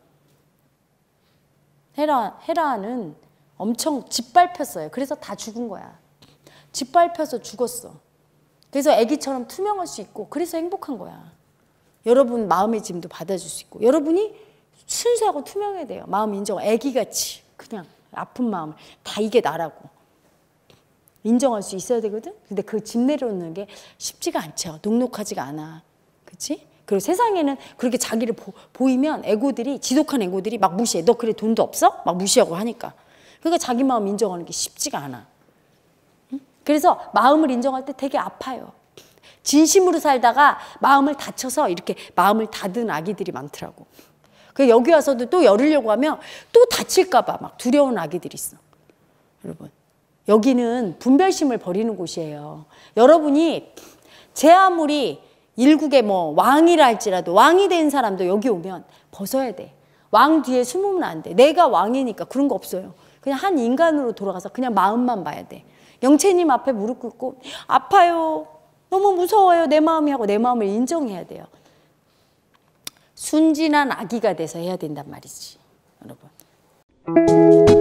헤라, 헤라는 엄청 짓밟혔어요. 그래서 다 죽은 거야. 짓밟혀서 죽었어. 그래서 애기처럼 투명할 수 있고 그래서 행복한 거야. 여러분 마음의 짐도 받아줄 수 있고 여러분이 순수하고 투명해야 돼요. 마음 인정, 애기같이 그냥 아픈 마음을 다 이게 나라고 인정할 수 있어야 되거든. 근데 그 짐 내려놓는 게 쉽지가 않죠. 녹록하지가 않아. 그렇 그리고 세상에는 그렇게 자기를 보, 이면 에고들이 지독한 에고들이 막 무시해. 너 그래 돈도 없어? 막 무시하고 하니까. 그러니까 자기 마음 인정하는 게 쉽지가 않아. 그래서 마음을 인정할 때 되게 아파요. 진심으로 살다가 마음을 다쳐서 이렇게 마음을 닫은 아기들이 많더라고. 그 여기 와서도 또 열으려고 하면 또 다칠까봐 막 두려운 아기들이 있어. 여러분. 여기는 분별심을 버리는 곳이에요. 여러분이 제 아무리 일국의 뭐 왕이라 할지라도 왕이 된 사람도 여기 오면 벗어야 돼. 왕 뒤에 숨으면 안 돼. 내가 왕이니까 그런 거 없어요. 그냥 한 인간으로 돌아가서 그냥 마음만 봐야 돼. 영채님 앞에 무릎 꿇고 아파요. 너무 무서워요. 내 마음이 하고 내 마음을 인정해야 돼요. 순진한 아기가 돼서 해야 된단 말이지. 여러분.